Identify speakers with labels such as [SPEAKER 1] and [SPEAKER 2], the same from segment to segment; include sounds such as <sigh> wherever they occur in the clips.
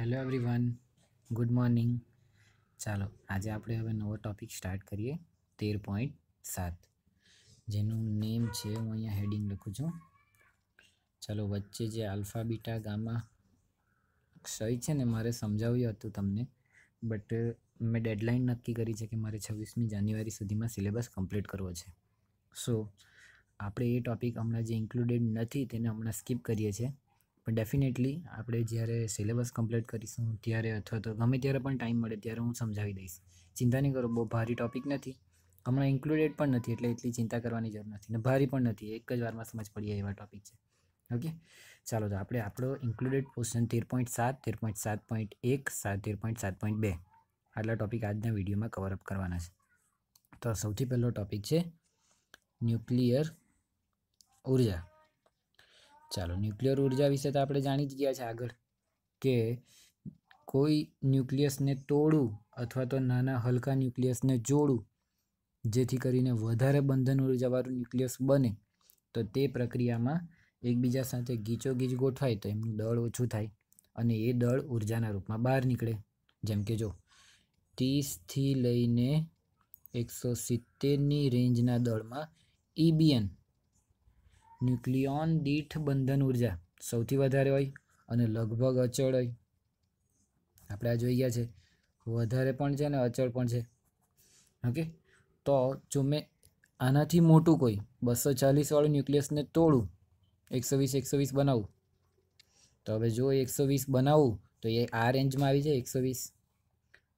[SPEAKER 1] hello everyone good morning ચાલો આજે આપણે હવે નવો ટૉપિક સ્ટાર્ટ કરીએ તેર પોઈન્ટ સાત જેનું નેમ છે હું અહીંયા હેડિંગ લખું છું ચાલો વચ્ચે જે આલ્ફા બીટા ગામા ક્ષય છે ને મારે સમજાવ્યું હતું તમને બટ મેં ડેડલાઇન નક્કી કરી છે કે મારે છવ્વીસમી જાન્યુઆરી સુધીમાં સિલેબસ કમ્પ્લીટ કરવો છે સો આપણે એ ટોપિક હમણાં જે ઇન્ક્લુડેડ નથી તેને હમણાં સ્કીપ કરીએ છીએ પણ ડેફિનેટલી આપણે જ્યારે સિલેબસ કમ્પ્લીટ કરીશું ત્યારે અથવા તો ગમે ત્યારે પણ ટાઈમ મળે ત્યારે હું સમજાવી દઈશ ચિંતા નહીં કરો બહુ ભારી ટોપિક નથી હમણાં ઇન્ક્લુડેડ પણ નથી એટલે એટલી ચિંતા કરવાની જરૂર નથી ને ભારી પણ નથી એક જ વારમાં સમજ પડી જાય એવા ટોપિક છે ઓકે ચાલો તો આપણે આપણો ઇન્ક્લુડેડ પોર્શન તેર પોઈન્ટ સાત તેર પોઈન્ટ સાત પોઈન્ટ એક સાત તેર પોઈન્ટ સાત પોઈન્ટ બે આટલા ટોપિક આજના વિડીયોમાં કવરઅપ કરવાના છે તો સૌથી પહેલો ટોપિક છે ન્યુક્લિયર ઉર્જા ચાલો ન્યુક્લિયર ઉર્જા વિશે તો આપણે જાણી જ ગયા છે આગળ કે કોઈ ન્યુક્લિયસને તોડવું અથવા તો નાના હલકા ન્યુક્લિયસને જોડવું જેથી કરીને વધારે બંધન ઉર્જાવાળું ન્યુક્લિયસ બને તો તે પ્રક્રિયામાં એકબીજા સાથે ગીચો ગીચ ગોઠવાય તો એમનું દળ ઓછું થાય અને એ દળ ઉર્જાના રૂપમાં બહાર નીકળે જેમ કે જો ત્રીસથી લઈને એકસો સિત્તેરની રેન્જના દળમાં ઇબીએન e ન્યુક્લિયોન દીઠ બંધન ઉર્જા સૌથી વધારે હોય અને લગભગ અચળ હોય આપણે આ જોઈ ગયા છે વધારે પણ છે અને અચળ પણ છે ઓકે તો જો મેં આનાથી મોટું કોઈ બસો ચાલીસવાળું ન્યુક્લિયસને તોડું એકસો વીસ એકસો વીસ બનાવું તો હવે જો એકસો વીસ બનાવું તો એ આ રેન્જમાં આવી જાય એકસો વીસ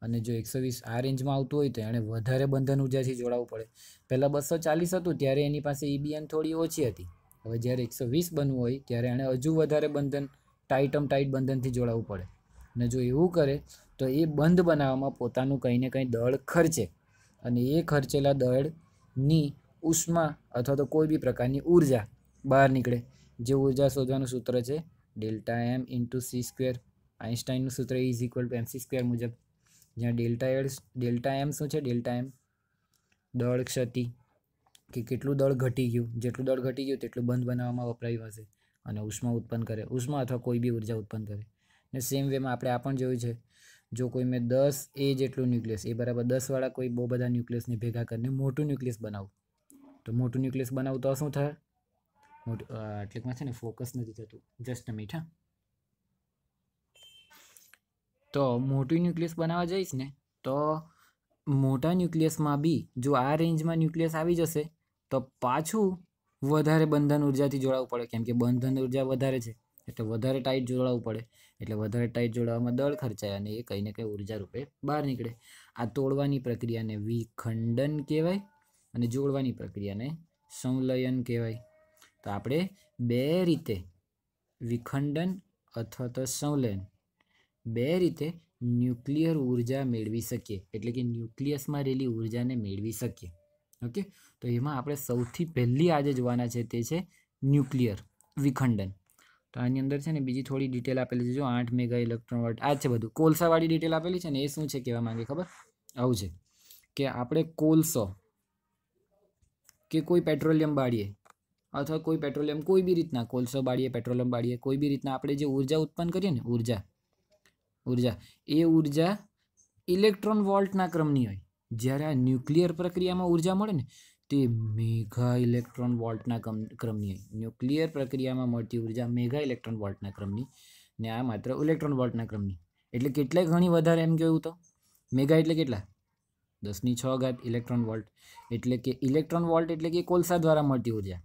[SPEAKER 1] અને જો એકસો વીસ આ રેન્જમાં આવતું હોય તો એણે વધારે બંધન ઉર્જાથી જોડાવવું પડે પહેલાં બસો ચાલીસ હતું ત્યારે એની પાસે ઈબીએન e થોડી ઓછી હતી હવે જ્યારે એકસો વીસ બનવું હોય ત્યારે એણે હજુ વધારે બંધન ટાઇટમ ટાઇટ બંધનથી જોડાવવું પડે અને જો એવું કરે તો એ બંધ બનાવવામાં પોતાનું કંઈ ને કંઈ દળ ખર્ચે અને એ ખર્ચેલા દળની ઉષ્મા અથવા તો કોઈ બી પ્રકારની ઉર્જા બહાર નીકળે જે ઉર્જા શોધવાનું સૂત્ર છે delta M into C square આઇન્સ્ટાઇનનું સૂત્ર is equal to MC square મુજબ જ્યાં ડેલ્ટા એડ ડેલ્ટા એમ શું છે ડેલ્ટા એમ દળ ક્ષતિ કે કેટલું દળ ઘટી ગયું જેટલું દળ ઘટી ગયું તેટલું બંધ બનાવવામાં વપરાયું હશે અને ઉષ્મા ઉત્પન્ન કરે ઉષ્મા અથવા કોઈ બી ઉર્જા ઉત્પન્ન કરે ને સેમ વેમાં આપણે આ પણ જોયું છે જો કોઈ મેં દસ એ જેટલું ન્યુક્લિયસ એ બરાબર દસવાળા કોઈ બહુ બધા ન્યુક્લિયસને ભેગા કરીને મોટું ન્યુક્લિયસ બનાવું તો મોટું ન્યુક્લિયસ બનાવું તો શું થાય મોટું એટલેમાં છે ને ફોકસ નથી થતું જસ્ટ મિનિટ હા તો મોટું ન્યુક્લિયસ બનાવવા જઈશ ને તો મોટા ન્યુક્લિયસમાં બી જો આ રેન્જમાં ન્યુક્લિયસ આવી જશે તો પાછું વધારે બંધન ઉર્જાથી જોડાવવું પડે કેમ કે બંધન ઉર્જા વધારે છે એટલે વધારે ટાઈટ જોડાવવું પડે એટલે વધારે ટાઈટ જોડાવામાં દળ ખર્ચાય અને એ કંઈ ને કંઈ ઉર્જા રૂપે બહાર નીકળે આ તોડવાની પ્રક્રિયાને વિખંડન કહેવાય અને જોડવાની પ્રક્રિયાને સંલયન કહેવાય તો આપણે બે રીતે વિખંડન અથવા તો સંલયન બે રીતે ન્યુક્લિયર ઉર્જા મેળવી શકીએ એટલે કે ન્યુક્લિયસમાં રહેલી ઉર્જાને મેળવી શકીએ ઓકે તો એમાં આપણે સૌથી પહેલી આજે જોવાના છે તે છે ન્યુક્લિયર વિખંડન તો આની અંદર છે ને બીજી થોડી ડિટેલ આપેલી છે જો આઠ મેગા ઇલેક્ટ્રોન વોલ્ટ આ છે બધું કોલસાવાળી ડિટેલ આપેલી છે ને એ શું છે કહેવા માંગે ખબર આવું છે કે આપણે કોલસો કે કોઈ પેટ્રોલિયમ બાળીએ અથવા કોઈ પેટ્રોલિયમ કોઈ બી રીતના કોલસો બાળીએ પેટ્રોલિયમ બાળીએ કોઈ બી રીતના આપણે જે ઉર્જા ઉત્પન્ન કરીએ ને ઉર્જા ઉર્જા એ ઉર્જા ઇલેક્ટ્રોન વોલ્ટના ક્રમની હોય જ્યારે આ ન્યુક્લિયર પ્રક્રિયામાં ઉર્જા મળે ને તે મેઘા ઇલેક્ટ્રોન વોલ્ટના ક્રમની ન્યુક્લિયર પ્રક્રિયામાં મળતી ઉર્જા મેઘા ઇલેક્ટ્રોન વોલ્ટના ક્રમની ને આ માત્ર ઇલેક્ટ્રોન વોલ્ટના ક્રમની એટલે કેટલાય ઘણી વધારે એમ કહેવું તો મેગા એટલે કેટલા દસની છ ઘાત ઇલેક્ટ્રોન વોલ્ટ એટલે કે ઇલેક્ટ્રોન વોલ્ટ એટલે કે કોલસા દ્વારા મળતી ઉર્જા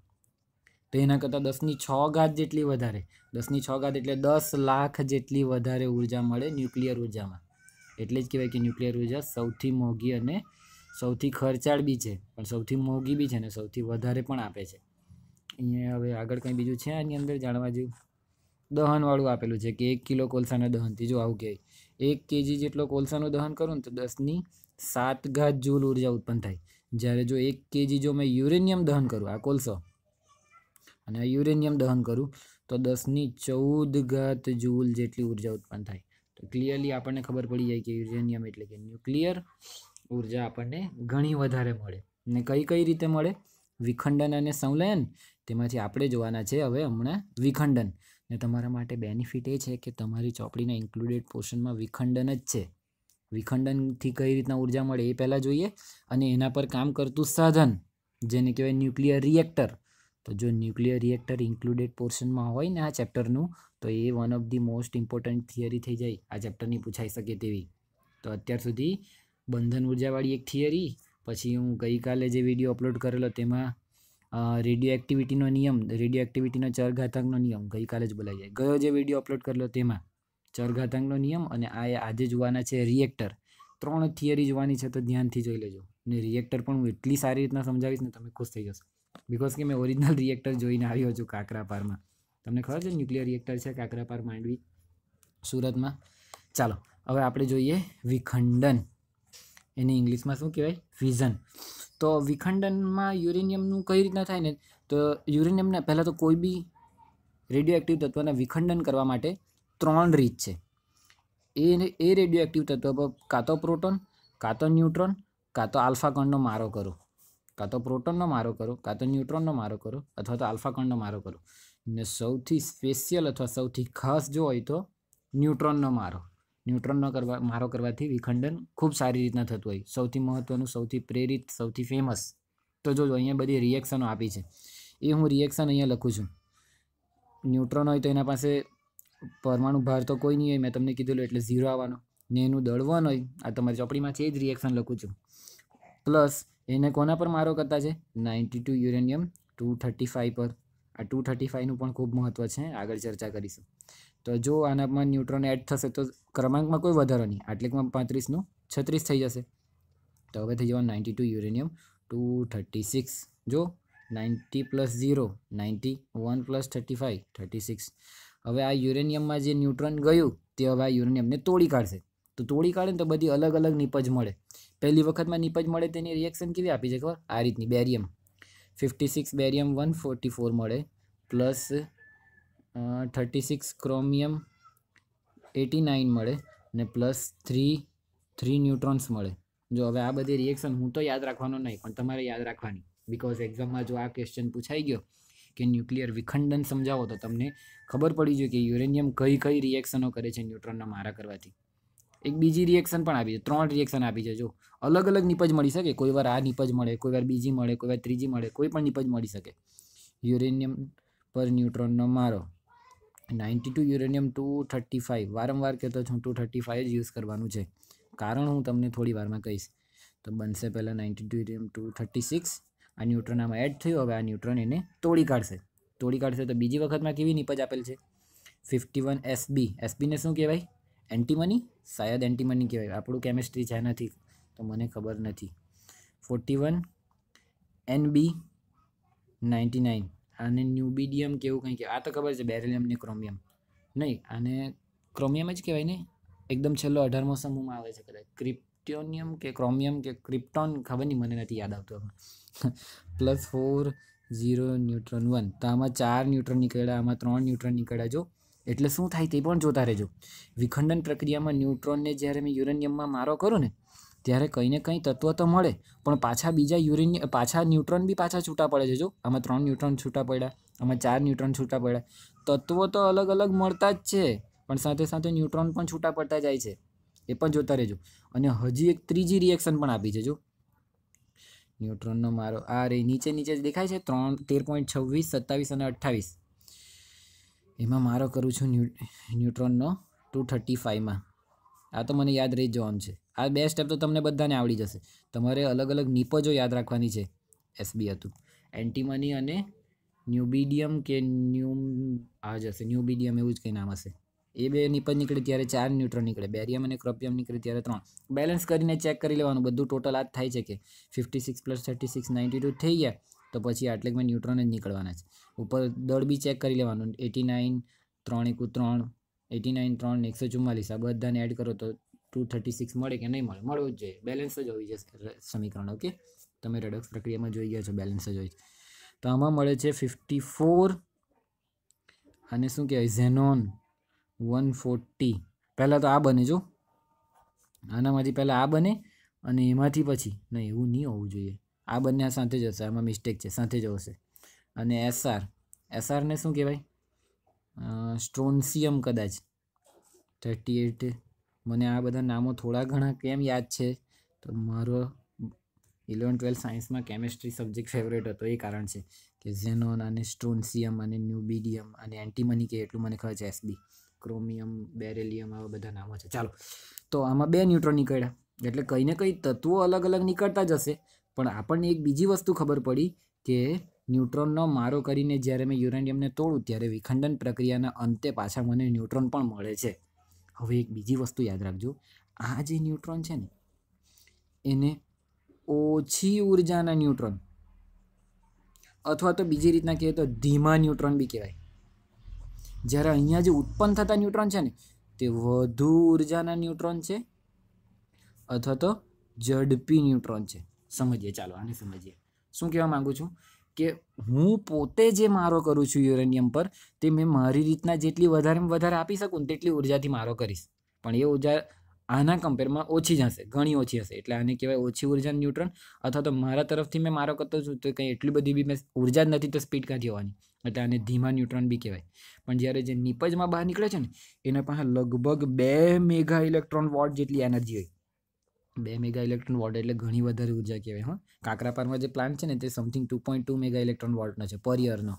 [SPEAKER 1] તો એના કરતાં દસની છ ઘાત જેટલી વધારે દસની છ ઘાત એટલે દસ લાખ જેટલી વધારે ઉર્જા મળે ન્યુક્લિયર ઉર્જામાં એટલે જ કહેવાય કે ન્યુક્લિયર ઉર્જા સૌથી મોંઘી અને સૌથી ખર્ચાળ બી છે પણ સૌથી મોંઘી બી છે અને સૌથી વધારે પણ આપે છે અહીંયા હવે આગળ કંઈ બીજું છે આની અંદર જાણવા જેવું દહનવાળું આપેલું છે કે એક કિલો કોલસાના દહનથી જો આવું કહેવાય એક કેજી જેટલો કોલસાનું દહન કરું ને તો દસની સાત ઘાત જૂલ ઉર્જા ઉત્પન્ન થાય જ્યારે જો એક કેજી જો મેં યુરેનિયમ દહન કરું આ કોલસો અને યુરેનિયમ દહન કરું તો દસની ચૌદ ઘાત જૂલ જેટલી ઉર્જા ઉત્પન્ન થાય તો ક્લિયરલી આપણને ખબર પડી જાય કે યુરેનિયમ એટલે કે ન્યુક્લિયર ઉર્જા આપણને ઘણી વધારે મળે ને કઈ કઈ રીતે મળે વિખંડન અને સંલયન તેમાંથી આપણે જોવાના છે હવે હમણાં વિખંડન ને તમારા માટે બેનિફિટ એ છે કે તમારી ચોપડીના ઇન્ક્લુડેડ પોર્શનમાં વિખંડન જ છે વિખંડનથી કઈ રીતના ઉર્જા મળે એ પહેલાં જોઈએ અને એના પર કામ કરતું સાધન જેને કહેવાય ન્યુક્લિયર રિએક્ટર તો જો ન્યુક્લિયર રિએક્ટર ઇન્ક્લુડેડ પોર્શનમાં હોય ને આ ચેપ્ટરનું તો એ one of the most important theory થઈ જાય આ ચેપ્ટરની પૂછાઈ શકે તેવી તો અત્યાર સુધી બંધન ઉર્જાવાળી એક થિયરી પછી હું ગઈકાલે જે વિડીયો અપલોડ કરેલો તેમાં રેડિયો એક્ટિવિટીનો નિયમ રેડિયો એક્ટિવિટીનો ચરઘાતકનો નિયમ ગઈકાલે જ બોલાઈ જાય ગયો જે વિડીયો અપલોડ કરેલો તેમાં ચરઘાતકનો નિયમ અને આ આજે જોવાના છે રિએક્ટર ત્રણ થિયરી જોવાની છે તો ધ્યાનથી જોઈ લેજો અને રિએક્ટર પણ હું એટલી સારી રીતના સમજાવીશ ને તમે ખુશ થઈ જશો બિકોઝ કે મેં ઓરિજિનલ રિએક્ટર જોઈને આવ્યો છું કાકરા પારમાં તમને ખબર છે ન્યુક્લિયર રિએક્ટર છે કાકરાપાર માંડવી સુરતમાં ચાલો હવે આપણે જોઈએ વિખંડન એને ઇંગ્લિશમાં શું કહેવાય ફિઝન તો વિખંડનમાં યુરેનિયમનું કઈ રીતના થાય ને તો યુરેનિયમને પહેલાં તો કોઈ બી રેડિયો એક્ટિવ તત્વના વિખંડન કરવા માટે ત્રણ રીત છે એ એ રેડિયો એક્ટિવ તત્વ પર કાં તો પ્રોટોન કાં તો ન્યુટ્રોન કાં તો આલ્ફા કણનો મારો કરો કાં તો પ્રોટોનનો મારો કરો કાં તો ન્યુટ્રોનનો મારો કરો અથવા તો આલ્ફા કણનો મારો કરો ને સૌથી સ્પેશિયલ અથવા સૌથી ખાસ જો હોય તો ન્યુટ્રોનનો મારો ન્યુટ્રોનનો કરવા મારો કરવાથી વિખંડન ખૂબ સારી રીતના થતું હોય સૌથી મહત્ત્વનું સૌથી પ્રેરિત સૌથી ફેમસ તો જોજો અહીંયા બધી રિએક્શનો આપી છે એ હું રિએક્શન અહીંયા લખું છું ન્યુટ્રોન હોય તો એના પાસે પરમાણુ ભાર તો કોઈ નહીં હોય મેં તમને કીધેલું એટલે ઝીરો આવવાનો ને એનું દળવન હોય આ તમારી ચોપડીમાં છે જ રિએક્શન લખું છું પ્લસ એને કોના પર મારો કરતા છે ninety two uranium two thirty five પર આ ટુ થર્ટી ફાઇવનું પણ ખૂબ મહત્ત્વ છે આગળ ચર્ચા કરીશું તો જો આનામાં ન્યુટ્રોન એડ થશે તો ક્રમાંકમાં કોઈ વધારો નહીં આટલીકમાં પાંત્રીસનું છત્રીસ થઈ જશે તો હવે થઈ જવાનું ninety two uranium two thirty six જો ninety plus zero ninety one plus thirty five thirty six હવે આ યુરેનિયમમાં જે ન્યુટ્રોન ગયું તે હવે આ યુરેનિયમને તોડી કાઢશે તો તોડી કાઢે ને તો બધી અલગ અલગ નીપજ મળે પહેલી વખતમાં નીપજ મળે તેની રિએક્શન કેવી આપી છે ખબર આ રીતની barium fifty six barium one forty four મળે plus thirty six chromium eighty nine મળે ને પ્લસ થ્રી થ્રી ન્યુટ્રોન્સ મળે જો હવે આ બધી રિએક્શન હું તો યાદ રાખવાનો નહીં પણ તમારે યાદ રાખવાની બિકોઝ એક્ઝામમાં જો આ ક્વેશ્ચન પૂછાઈ ગયો કે ન્યુક્લિયર વિખંડન સમજાવો તો તમને ખબર પડી જોઈએ કે યુરેનિયમ કઈ કઈ રિએક્શનો કરે છે ન્યુટ્રોનના મારા કરવાથી એક બીજી રિએક્શન પણ આપી છે ત્રણ રિએક્શન આપી છે જો અલગ અલગ નિપજ મળી શકે કોઈ વાર આ નિપજ મળે કોઈ વાર બીજી મળે કોઈ વાર ત્રીજી મળે કોઈ પણ નીપજ મળી શકે યુરેનિયમ પર ન્યુટ્રોનનો મારો ninety two uranium two thirty five વારંવાર કહેતો છું ટુ થર્ટી ફાઇવ જ યુઝ કરવાનું છે કારણ હું તમને થોડી વારમાં કહીશ તો બનશે પહેલાં ninety two uranium two thirty six આ ન્યુટ્રોન આમાં એડ થયું હવે આ ન્યુટ્રોન એને તોડી કાઢશે તોડી કાઢશે તો બીજી વખતમાં કેવી નિપજ આપેલ છે ફિફ્ટી વન એસબી એસબીને શું કહેવાય એન્ટીમની શાયદ એન્ટીમની કહેવાય આપણું કેમિસ્ટ્રી છે નથી તો મને ખબર નથી forty one N B ninety nine આને ન્યુબિડિયમ કેવું કંઈ કહેવાય આ તો ખબર છે બેરેલિયમ ને ક્રોમિયમ નહીં આને ક્રોમિયમ જ કહેવાય ને એકદમ છેલ્લો અઢારમો સમૂહમાં આવે છે કદાચ ક્રિપ્ટોનિયમ કે ક્રોમિયમ કે ક્રિપ્ટોન ખબર નહીં મને નથી યાદ આવતું plus four zero neutron one તો આમાં ચાર ન્યુટ્રોન નીકળ્યા આમાં ત્રણ ન્યુટ્રોન નીકળ્યા જો એટલે શું થાય તે પણ જોતા રહેજો વિખંડન પ્રક્રિયામાં ન્યુટ્રોનને જ્યારે મેં યુરેનિયમમાં મારો કરું ને ત્યારે કંઈ ને કંઈ તત્વ તો મળે પણ પાછા બીજા યુરેનિય પાછા ન્યુટ્રોન બી પાછા છૂટા પડે છે જો આમાં ત્રણ ન્યુટ્રોન છૂટા પડ્યા આમાં ચાર ન્યુટ્રોન છૂટા પડ્યા તત્વો તો અલગ અલગ મળતા જ છે પણ સાથે સાથે ન્યુટ્રોન પણ છૂટા પડતા જાય છે એ પણ જોતા રહેજો અને હજી એક ત્રીજી રિએક્શન પણ આપી છે જો ન્યુટ્રોનનો મારો આ રે નીચે નીચે દેખાય છે ત્રણ તેર પોઈન્ટ છવ્વીસ સત્તાવીસ અને અઠ્ઠાવીસ એમાં મારો કરું છું ન્યુટ્રોનનો ટુ થર્ટી ફાઇવમાં આ તો મને યાદ રહી જવાનું છે આ બે સ્ટેપ તો તમને બધાને આવડી જશે તમારે અલગ અલગ નિપજો યાદ રાખવાની છે એસબી હતું એન્ટીમની અને ન્યુબીડિયમ કે ન્યુમ આ જશે ન્યુબીડિયમ એવું જ કંઈ નામ હશે એ બે નિપજ નીકળે ત્યારે ચાર ન્યુટ્રોન નીકળે બેરિયમ અને ક્રોપિયમ નીકળે ત્યારે ત્રણ બેલેન્સ કરીને ચેક કરી લેવાનું બધું ટોટલ આ જ થાય છે કે fifty six plus thirty six ninety two થઈ ગયા તો પછી આટલે મેં ન્યુટ્રોન જ નીકળવાના છે ઉપર દળ બી ચેક કરી લેવાનું એટી નાઇન ત્રણ એકુ ત્રણ એટી નાઇન ત્રણ એકસો ચુમ્માલીસ આ બધાને એડ કરો તો ટુ થર્ટી સિક્સ મળે કે નહીં મળે મળવું જ જોઈએ બેલેન્સ જ હોવી જશે સમીકરણ ઓકે તમે રેડોક્સ પ્રક્રિયામાં જોઈ ગયા છો બેલેન્સ જ હોય છે તો આમાં મળે છે ફિફ્ટી ફોર અને શું કહેવાય ઝેનોન વન ફોર્ટી પહેલાં તો આ બને જો આનામાંથી પહેલાં આ બને અને એમાંથી પછી નહીં એવું નહીં હોવું જોઈએ આ બંને સાથે જ હશે આમાં મિસ્ટેક છે સાથે જ આવશે અને એસઆર એસઆરને શું કહેવાય સ્ટ્રોન્સિયમ કદાચ થર્ટી એટ મને આ બધા નામો થોડા ઘણા કેમ યાદ છે તો મારો ઇલેવન ટ્વેલ્થ સાયન્સમાં કેમેસ્ટ્રી સબ્જેક્ટ ફેવરેટ હતો એ કારણ છે કે ઝેનોન અને સ્ટ્રોન્સિયમ અને ન્યુબીડિયમ અને એન્ટીમની કે એટલું મને ખબર છે એસબી ક્રોમિયમ બેરેલિયમ આવા બધા નામો છે ચાલો તો આમાં બે ન્યુટ્રોન નીકળ્યા એટલે કંઈ ને કંઈ તત્વો અલગ અલગ નીકળતા જ હશે પણ આપણને એક બીજી વસ્તુ ખબર પડી કે ન્યુટ્રોનનો મારો કરીને જ્યારે મેં યુરેનિયમને તોડું ત્યારે વિખંડન પ્રક્રિયાના અંતે પાછા મને ન્યુટ્રોન પણ મળે છે હવે એક બીજી વસ્તુ યાદ રાખજો આ જે ન્યુટ્રોન છે ને એને ઓછી ઉર્જાના ન્યુટ્રોન અથવા તો બીજી રીતના કહીએ તો ધીમા ન્યુટ્રોન બી કહેવાય જ્યારે અહીંયા જે ઉત્પન્ન થતા ન્યુટ્રોન છે ને તે વધુ ઉર્જાના ન્યુટ્રોન છે અથવા તો ઝડપી ન્યુટ્રોન છે સમજીએ ચાલો આને સમજીએ શું કહેવા માગું છું કે હું પોતે જે મારો કરું છું યુરેનિયમ પર તે મેં મારી રીતના જેટલી વધારેમાં વધારે આપી શકું તેટલી ઉર્જાથી મારો કરીશ પણ એ ઉર્જા આના કમ્પેરમાં ઓછી જ હશે ઘણી ઓછી હશે એટલે આને કહેવાય ઓછી ઉર્જા ન્યુટ્રન અથવા તો મારા તરફથી મેં મારો કરતો છું તો કંઈ એટલી બધી બી મેં ઉર્જા જ નથી તો સ્પીડ ક્યાંથી હોવાની એટલે આને ધીમા ન્યુટ્રોન બી કહેવાય પણ જ્યારે જે નિપજમાં બહાર નીકળે છે ને એના પાસે લગભગ બે મેગા ઇલેક્ટ્રોન વોટ જેટલી એનર્જી હોય બે મેગા ઇલેક્ટ્રોન વોટ એટલે ઘણી વધારે ઊર્જા કહેવાય હા કાકરાપારમાં જે પ્લાન્ટ છે ને તે something two point two mega electron વોટનો છે પર યરનો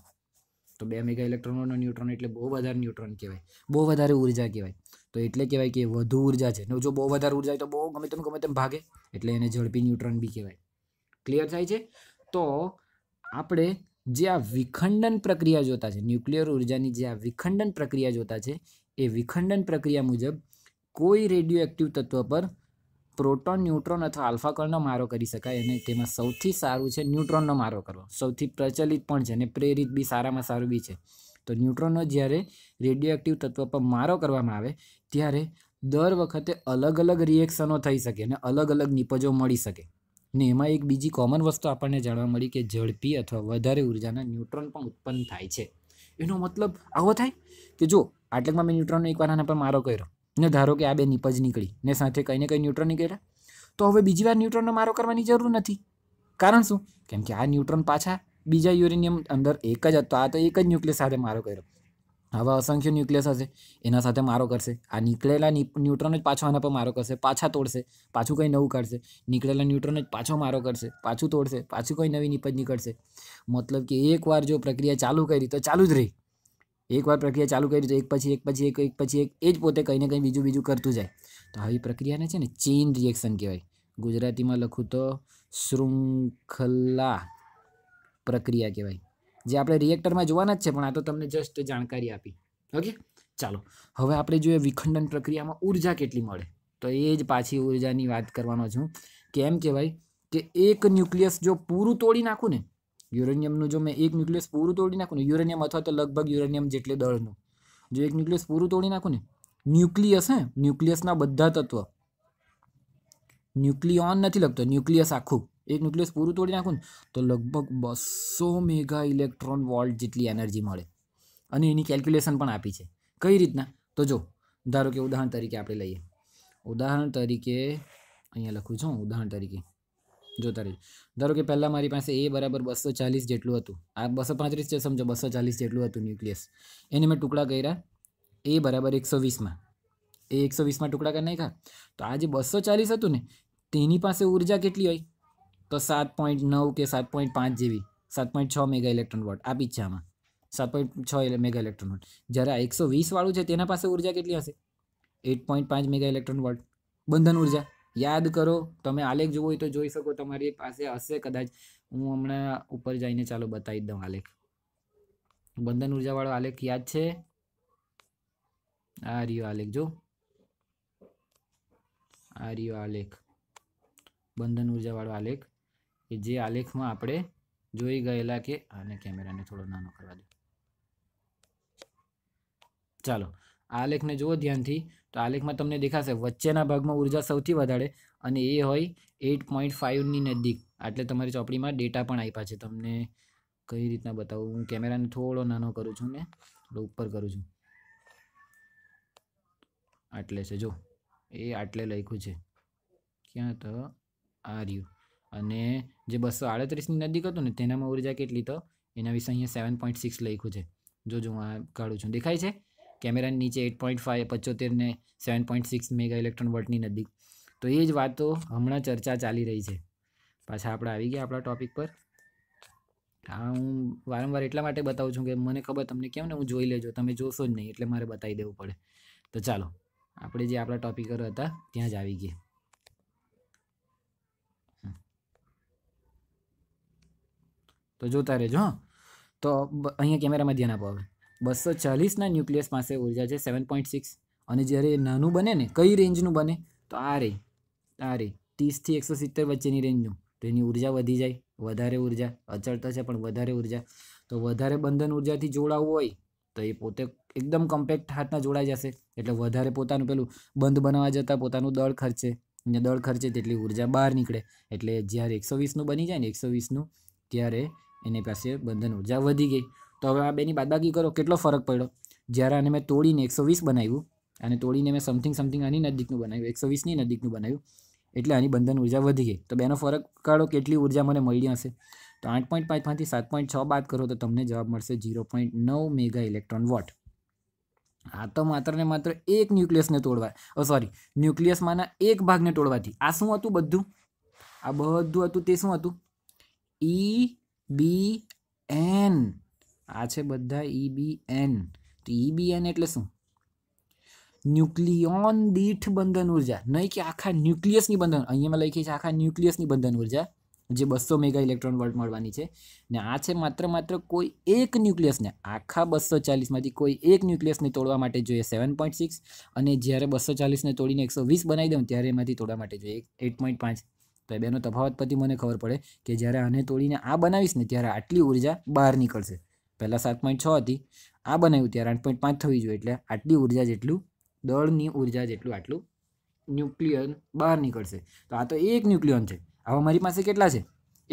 [SPEAKER 1] તો બે મેગા ઇલેક્ટ્રોન વોટનો ન્યુટ્રોન એટલે બહુ વધારે ન્યુટ્રોન કહેવાય બહુ વધારે ઊર્જા કહેવાય તો એટલે કહેવાય કે વધુ ઊર્જા છે જો બહુ વધારે ઊર્જા હોય તો બહુ ગમે તેમ ગમે તેમ ભાગે એટલે એને ઝડપી ન્યુટ્રોન બી કહેવાય ક્લિયર થાય છે તો આપણે જે આ વિખંડન પ્રક્રિયા જોતા છે ન્યુક્લિયર ઉર્જાની જે આ વિખંડન પ્રક્રિયા જોતા છે એ વિખંડન પ્રક્રિયા મુજબ કોઈ રેડિયો એક્ટિવ તત્વ પર પ્રોટોન ન્યુટ્રોન અથવા આલ્ફા કણનો મારો કરી શકાય અને તેમાં સૌથી સારું છે ન્યુટ્રોનનો મારો કરવો સૌથી પ્રચલિત પણ છે અને પ્રેરિત બી સારામાં સારું બી છે તો ન્યુટ્રોનનો જ્યારે રેડિયો એક્ટિવ તત્વ પર મારો કરવામાં આવે ત્યારે દર વખતે અલગ અલગ રિએક્શનો થઈ શકે અને અલગ અલગ નિપજો મળી શકે ને એમાં એક બીજી કોમન વસ્તુ આપણને જાણવા મળી કે ઝડપી અથવા વધારે ઉર્જાના ન્યુટ્રોન પણ ઉત્પન્ન થાય છે એનો મતલબ આવો થાય કે જો આટલેકમાં મેં ન્યુટ્રોનનો એકવાર આના પર મારો કર્યો ને ધારો કે આ બે નિપજ નીકળી ને સાથે કંઈ ને કંઈ ન્યુટ્રન નીકળ્યા તો હવે બીજી વાર ન્યુટ્રનનો મારો કરવાની જરૂર નથી કારણ શું કેમ કે આ ન્યુટ્રન પાછા બીજા યુરેનિયમ અંદર એક જ હતો આ તો એક જ ન્યુક્લિયસ સાથે મારો કર્યો આવા અસંખ્ય ન્યુક્લિયસ હશે એના સાથે મારો કરશે આ નીકળેલા ન્યુટ્રોન જ પાછો આના પર મારો કરશે પાછા તોડશે પાછું કંઈ નવું કાઢશે નીકળેલા ન્યુટ્રોન જ પાછો મારો કરશે પાછું તોડશે પાછું કંઈ નવી નિપજ નીકળશે મતલબ કે એકવાર જો પ્રક્રિયા ચાલુ કરી તો ચાલુ જ રહી એકવાર પ્રક્રિયા ચાલુ કરી તો એક પછી એક પછી એક એક પછી એક એ જ પોતે કંઈ કંઈ બીજું બીજું કરતું જાય તો આવી પ્રક્રિયાને છે ને ચેઇન રિએક્શન કહેવાય ગુજરાતીમાં લખું તો શૃંખલા પ્રક્રિયા કહેવાય જે આપણે રિએક્ટરમાં જોવાના જ છે પણ આ તો તમને જસ્ટ જાણકારી આપી ઓકે ચાલો હવે આપણે જોઈએ વિખંડન પ્રક્રિયામાં ઉર્જા કેટલી મળે તો એ જ પાછી ઉર્જાની વાત કરવાનો છું કેમ કહેવાય કે એક ન્યુક્લિયસ જો પૂરું તોડી નાખું ને યુરેનિયમનું જો મેં એક ન્યુક્લિયસ પૂરું તોડી નાખું ને યુરેનિયમ અથવા તો લગભગ યુરેનિયમ જેટલે દળનું જો એક ન્યુક્લિયસ પૂરું તોડી નાખું ને ન્યુક્લિયસ હે ન્યુક્લિયસના બધા તત્વ ન્યુક્લિયોન નથી લખતો ન્યુક્લિયસ આખું એક ન્યુક્લિયસ પૂરું તોડી નાખું ને તો લગભગ બસો મેગા ઇલેક્ટ્રોન વોલ્ટ જેટલી એનર્જી મળે અને એની કેલ્ક્યુલેશન પણ આપી છે કઈ રીતના તો જો ધારો કે ઉદાહરણ તરીકે આપણે લઈએ ઉદાહરણ તરીકે અહીંયા લખું છું ઉદાહરણ તરીકે જોતા રહીશ ધારો કે પહેલાં મારી પાસે એ બરાબર બસો ચાલીસ જેટલું હતું આ બસો પાંત્રીસ છે સમજો બસો ચાલીસ જેટલું હતું ન્યુક્લિયસ એને મેં ટુકડા કર્યા એ બરાબર એકસો વીસમાં એ એકસો વીસમાં ટુકડા કરી નાખ્યા તો આ જે બસો ચાલીસ હતું ને તેની પાસે ઉર્જા કેટલી હોય તો સાત પોઈન્ટ નવ કે સાત પોઈન્ટ પાંચ જેવી સાત પોઈન્ટ છ મેગા ઇલેક્ટ્રોન વોટ આપી છે આમાં સાત પોઈન્ટ છ મેગા ઇલેક્ટ્રોન વોટ જ્યારે આ એકસો વીસવાળું છે તેના પાસે ઉર્જા કેટલી હશે એટ પોઈન્ટ પાંચ મેગા ઇલેક્ટ્રોન વોટ બંધન ઉર્જા યાદ કરો તમે આલેખ જોવો હોય તો જોઈ શકો તમારી પાસે હશે કદાચ હું હમણાં ઉપર જઈને ચાલો બતાવી દઉં આલેખ બંધન ઉર્જાવાળો આલેખ યાદ છે આ રહ્યો આલેખ જો આ રહ્યો આલેખ બંધન ઉર્જાવાળો આલેખ કે જે આલેખમાં આપણે જોઈ ગયેલા કે આને કેમેરાને થોડો નાનો કરવા દો ચાલો આ લેખને જુઓ ધ્યાનથી તો આ લેખમાં તમને દેખાશે વચ્ચેના ભાગમાં ઉર્જા સૌથી વધારે અને એ હોય એટ પોઈન્ટ ફાઇવની નજીક આટલે તમારી ચોપડીમાં ડેટા પણ આપ્યા છે તમને કઈ રીતના બતાવું હું કેમેરાને થોડો નાનો કરું છું ને થોડો ઉપર કરું છું આટલે છે જો એ આટલે લખ્યું છે ક્યાં તો આ રહ્યું અને જે બસો આડત્રીસની નજીક હતું ને તેનામાં ઉર્જા કેટલી તો એના વિશે અહીંયા સેવન પોઈન્ટ સિક્સ લખ્યું છે જો જો હું આ કાઢું છું દેખાય છે કેમેરાની નીચે એટ પોઈન્ટ ફાઇવ પચોતેરને seven point six mega electron વોલ્ટની નજીક તો એ જ વાતો હમણાં ચર્ચા ચાલી રહી છે પાછા આપણે આવી ગયા આપણા ટોપિક પર હા હું વારંવાર એટલા માટે બતાવું છું કે મને ખબર તમને કેમ ને હું જોઈ લેજો તમે જોશો જ નહીં એટલે મારે બતાવી દેવું પડે તો ચાલો આપણે જે આપણા ટોપિક હતા ત્યાં જ આવી ગયા તો જોતા રહેજો હા તો અહીંયા કેમેરામાં ધ્યાન આપો હવે બસો ચાલીસના ન્યુક્લિયસ પાસે ઉર્જા છે સેવન પોઈન્ટ સિક્સ અને જ્યારે નાનું બને ને કઈ રેન્જનું બને તો આ રે આ રે ત્રીસથી એકસો સિત્તેર વચ્ચેની રેન્જનું તો એની ઉર્જા વધી જાય વધારે ઉર્જા અચળ છે પણ વધારે ઉર્જા તો વધારે બંધન ઉર્જાથી જોડાવવું હોય તો એ પોતે એકદમ કમ્પેક્ટ હાથના જોડાઈ જશે એટલે વધારે પોતાનું પેલું બંધ બનાવવા જતાં પોતાનું દળ ખર્ચે અને દળ ખર્ચે તેટલી ઉર્જા બહાર નીકળે એટલે જ્યારે એકસો વીસનું બની જાય ને એકસો વીસનું ત્યારે એની પાસે બંધન ઉર્જા વધી ગઈ તો હવે આ બેની બાદબાકી કરો કેટલો ફરક પડ્યો જ્યારે આને મેં તોડીને એકસો વીસ બનાવ્યું અને તોડીને મેં સમથિંગ સમથિંગ આની નજીકનું બનાવ્યું એકસો વીસની નજીકનું બનાવ્યું એટલે આની બંધન ઉર્જા વધી ગઈ તો બેનો ફરક કાઢો કેટલી ઉર્જા મને મળી હશે તો આઠ પોઈન્ટ પાંચમાંથી સાત પોઈન્ટ છ બાદ કરો તો તમને જવાબ મળશે ઝીરો પોઈન્ટ નવ મેગા ઇલેક્ટ્રોન વોટ આ તો માત્ર ને માત્ર એક ન્યુક્લિયસને તોડવા સોરી ન્યુક્લિયસમાંના એક ભાગને તોડવાથી આ શું હતું બધું આ બધું હતું તે શું હતું ઈ બી એન આ છે બધા ઈબીએન e તો ઈબીએન e એટલે શું ન્યુક્લિયોન દીઠ બંધન ઉર્જા નહીં કે આખા ન્યુક્લિયસની બંધન અહીંયા લખી છે આખા ન્યુક્લિયસની બંધન ઉર્જા જે બસો મેગા ઇલેક્ટ્રોન વોલ્ટ મળવાની છે ને આ છે માત્ર માત્ર કોઈ એક ન્યુક્લિયસને આખા બસો ચાલીસમાંથી કોઈ એક ન્યુક્લિયસને તોડવા માટે જોઈએ સેવન પોઈન્ટ સિક્સ અને જ્યારે બસો ચાલીસને તોડીને એકસો વીસ બનાવી દઉં ત્યારે એમાંથી તોડવા માટે જોઈએ એટ પોઈન્ટ પાંચ તો એ બેનો તફાવત પછી મને ખબર પડે કે જ્યારે આને તોડીને આ બનાવીશ ને ત્યારે આટલી ઉર્જા બહાર નીકળશે પહેલાં સાત પોઈન્ટ છ હતી આ બનાવ્યું ત્યારે આઠ પોઈન્ટ પાંચ થવી જોઈએ એટલે આટલી ઉર્જા જેટલું દળની ઉર્જા જેટલું આટલું ન્યુક્લિયન બહાર નીકળશે તો આ તો એક ન્યુક્લિયન છે હવે મારી પાસે કેટલા છે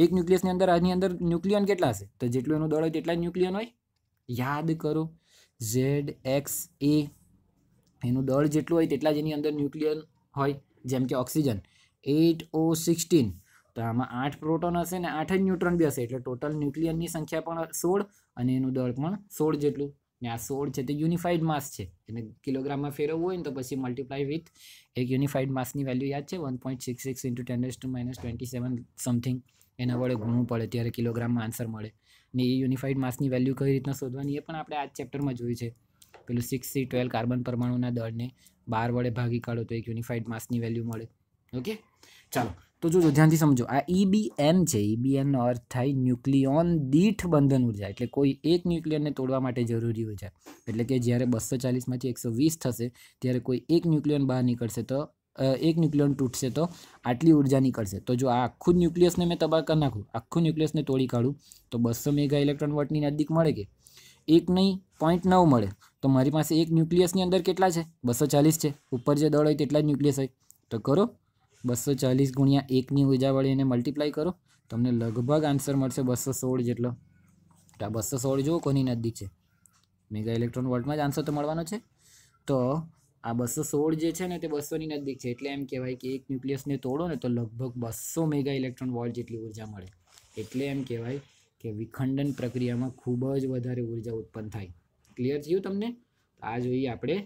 [SPEAKER 1] એક ન્યુક્લિયસની અંદર આની અંદર ન્યુક્લિયન કેટલા હશે તો જેટલું એનું દળ હોય તેટલા ન્યુક્લિયન હોય યાદ કરો ઝેડ એક્સ એ એનું દળ જેટલું હોય તેટલા જેની અંદર ન્યુક્લિયન હોય જેમ કે ઓક્સિજન એટ ઓ સિક્સટીન તો આમાં આઠ પ્રોટોન હશે ને આઠ જ ન્યુટ્રોન બી હશે એટલે ટોટલ ન્યુક્લિયનની સંખ્યા પણ સોળ અને એનું દળ પણ સોળ જેટલું ને આ સોળ છે તે યુનિફાઈડ માસ છે એને કિલોગ્રામમાં ફેરવવું હોય ને તો પછી મલ્ટીપ્લાય વિથ એક યુનિફાઈડ માસની વેલ્યુ યાદ છે one point six six into ten to minus twenty seven something એના વડે ગુણવું પડે ત્યારે કિલોગ્રામમાં આન્સર મળે ને એ યુનિફાઈડ માસની વેલ્યુ કઈ રીતના શોધવાની એ પણ આપણે આ ચેપ્ટરમાં જોયું છે પેલું સિક્સ સી ટ્વેલ્વ કાર્બન પરમાણુના દળને બાર વડે ભાગી કાઢો તો એક યુનિફાઈડ માસની વેલ્યુ મળે ઓકે ચાલો તો જોજો ધ્યાનથી સમજો આ ઈબીએન e છે ઈબીએનનો e અર્થ થાય ન્યુક્લિયોન દીઠ બંધન ઉર્જા એટલે કોઈ એક ન્યુક્લિયનને તોડવા માટે જરૂરી ઉર્જા એટલે કે જ્યારે બસો ચાલીસમાંથી એકસો વીસ થશે ત્યારે કોઈ એક ન્યુક્લિયન બહાર નીકળશે તો એક ન્યુક્લિયન તૂટશે તો આટલી ઉર્જા નીકળશે તો જો આ આખું ન્યુક્લિયસને મેં તબાહ કરી નાખું આખું ન્યુક્લિયસને તોડી કાઢું તો બસો મેગા ઇલેક્ટ્રોન વોટની નજીક મળે કે એક નહીં પોઈન્ટ નવ મળે તો મારી પાસે એક ન્યુક્લિયસની અંદર કેટલા છે બસો ચાલીસ છે ઉપર જે દળ હોય તેટલા જ ન્યુક્લિયસ હોય તો કરો બસો ચાલીસ ગુણ્યા એકની વળી એને મલ્ટીપ્લાય કરો તમને લગભગ આન્સર મળશે બસો સોળ જેટલો તો આ બસો સોળ જુઓ કોની નજીક છે મેગા ઇલેક્ટ્રોન વોલ્ટમાં જ આન્સર તો મળવાનો છે તો આ બસો સોળ જે છે ને તે બસોની નજીક છે એટલે એમ કહેવાય કે એક ન્યુક્લિયસને તોડો ને તો લગભગ બસો મેગા ઇલેક્ટ્રોન વોલ્ટ જેટલી ઉર્જા મળે એટલે એમ કહેવાય કે વિખંડન પ્રક્રિયામાં ખૂબ જ વધારે ઉર્જા ઉત્પન્ન થાય ક્લિયર થયું તમને આ જોઈએ આપણે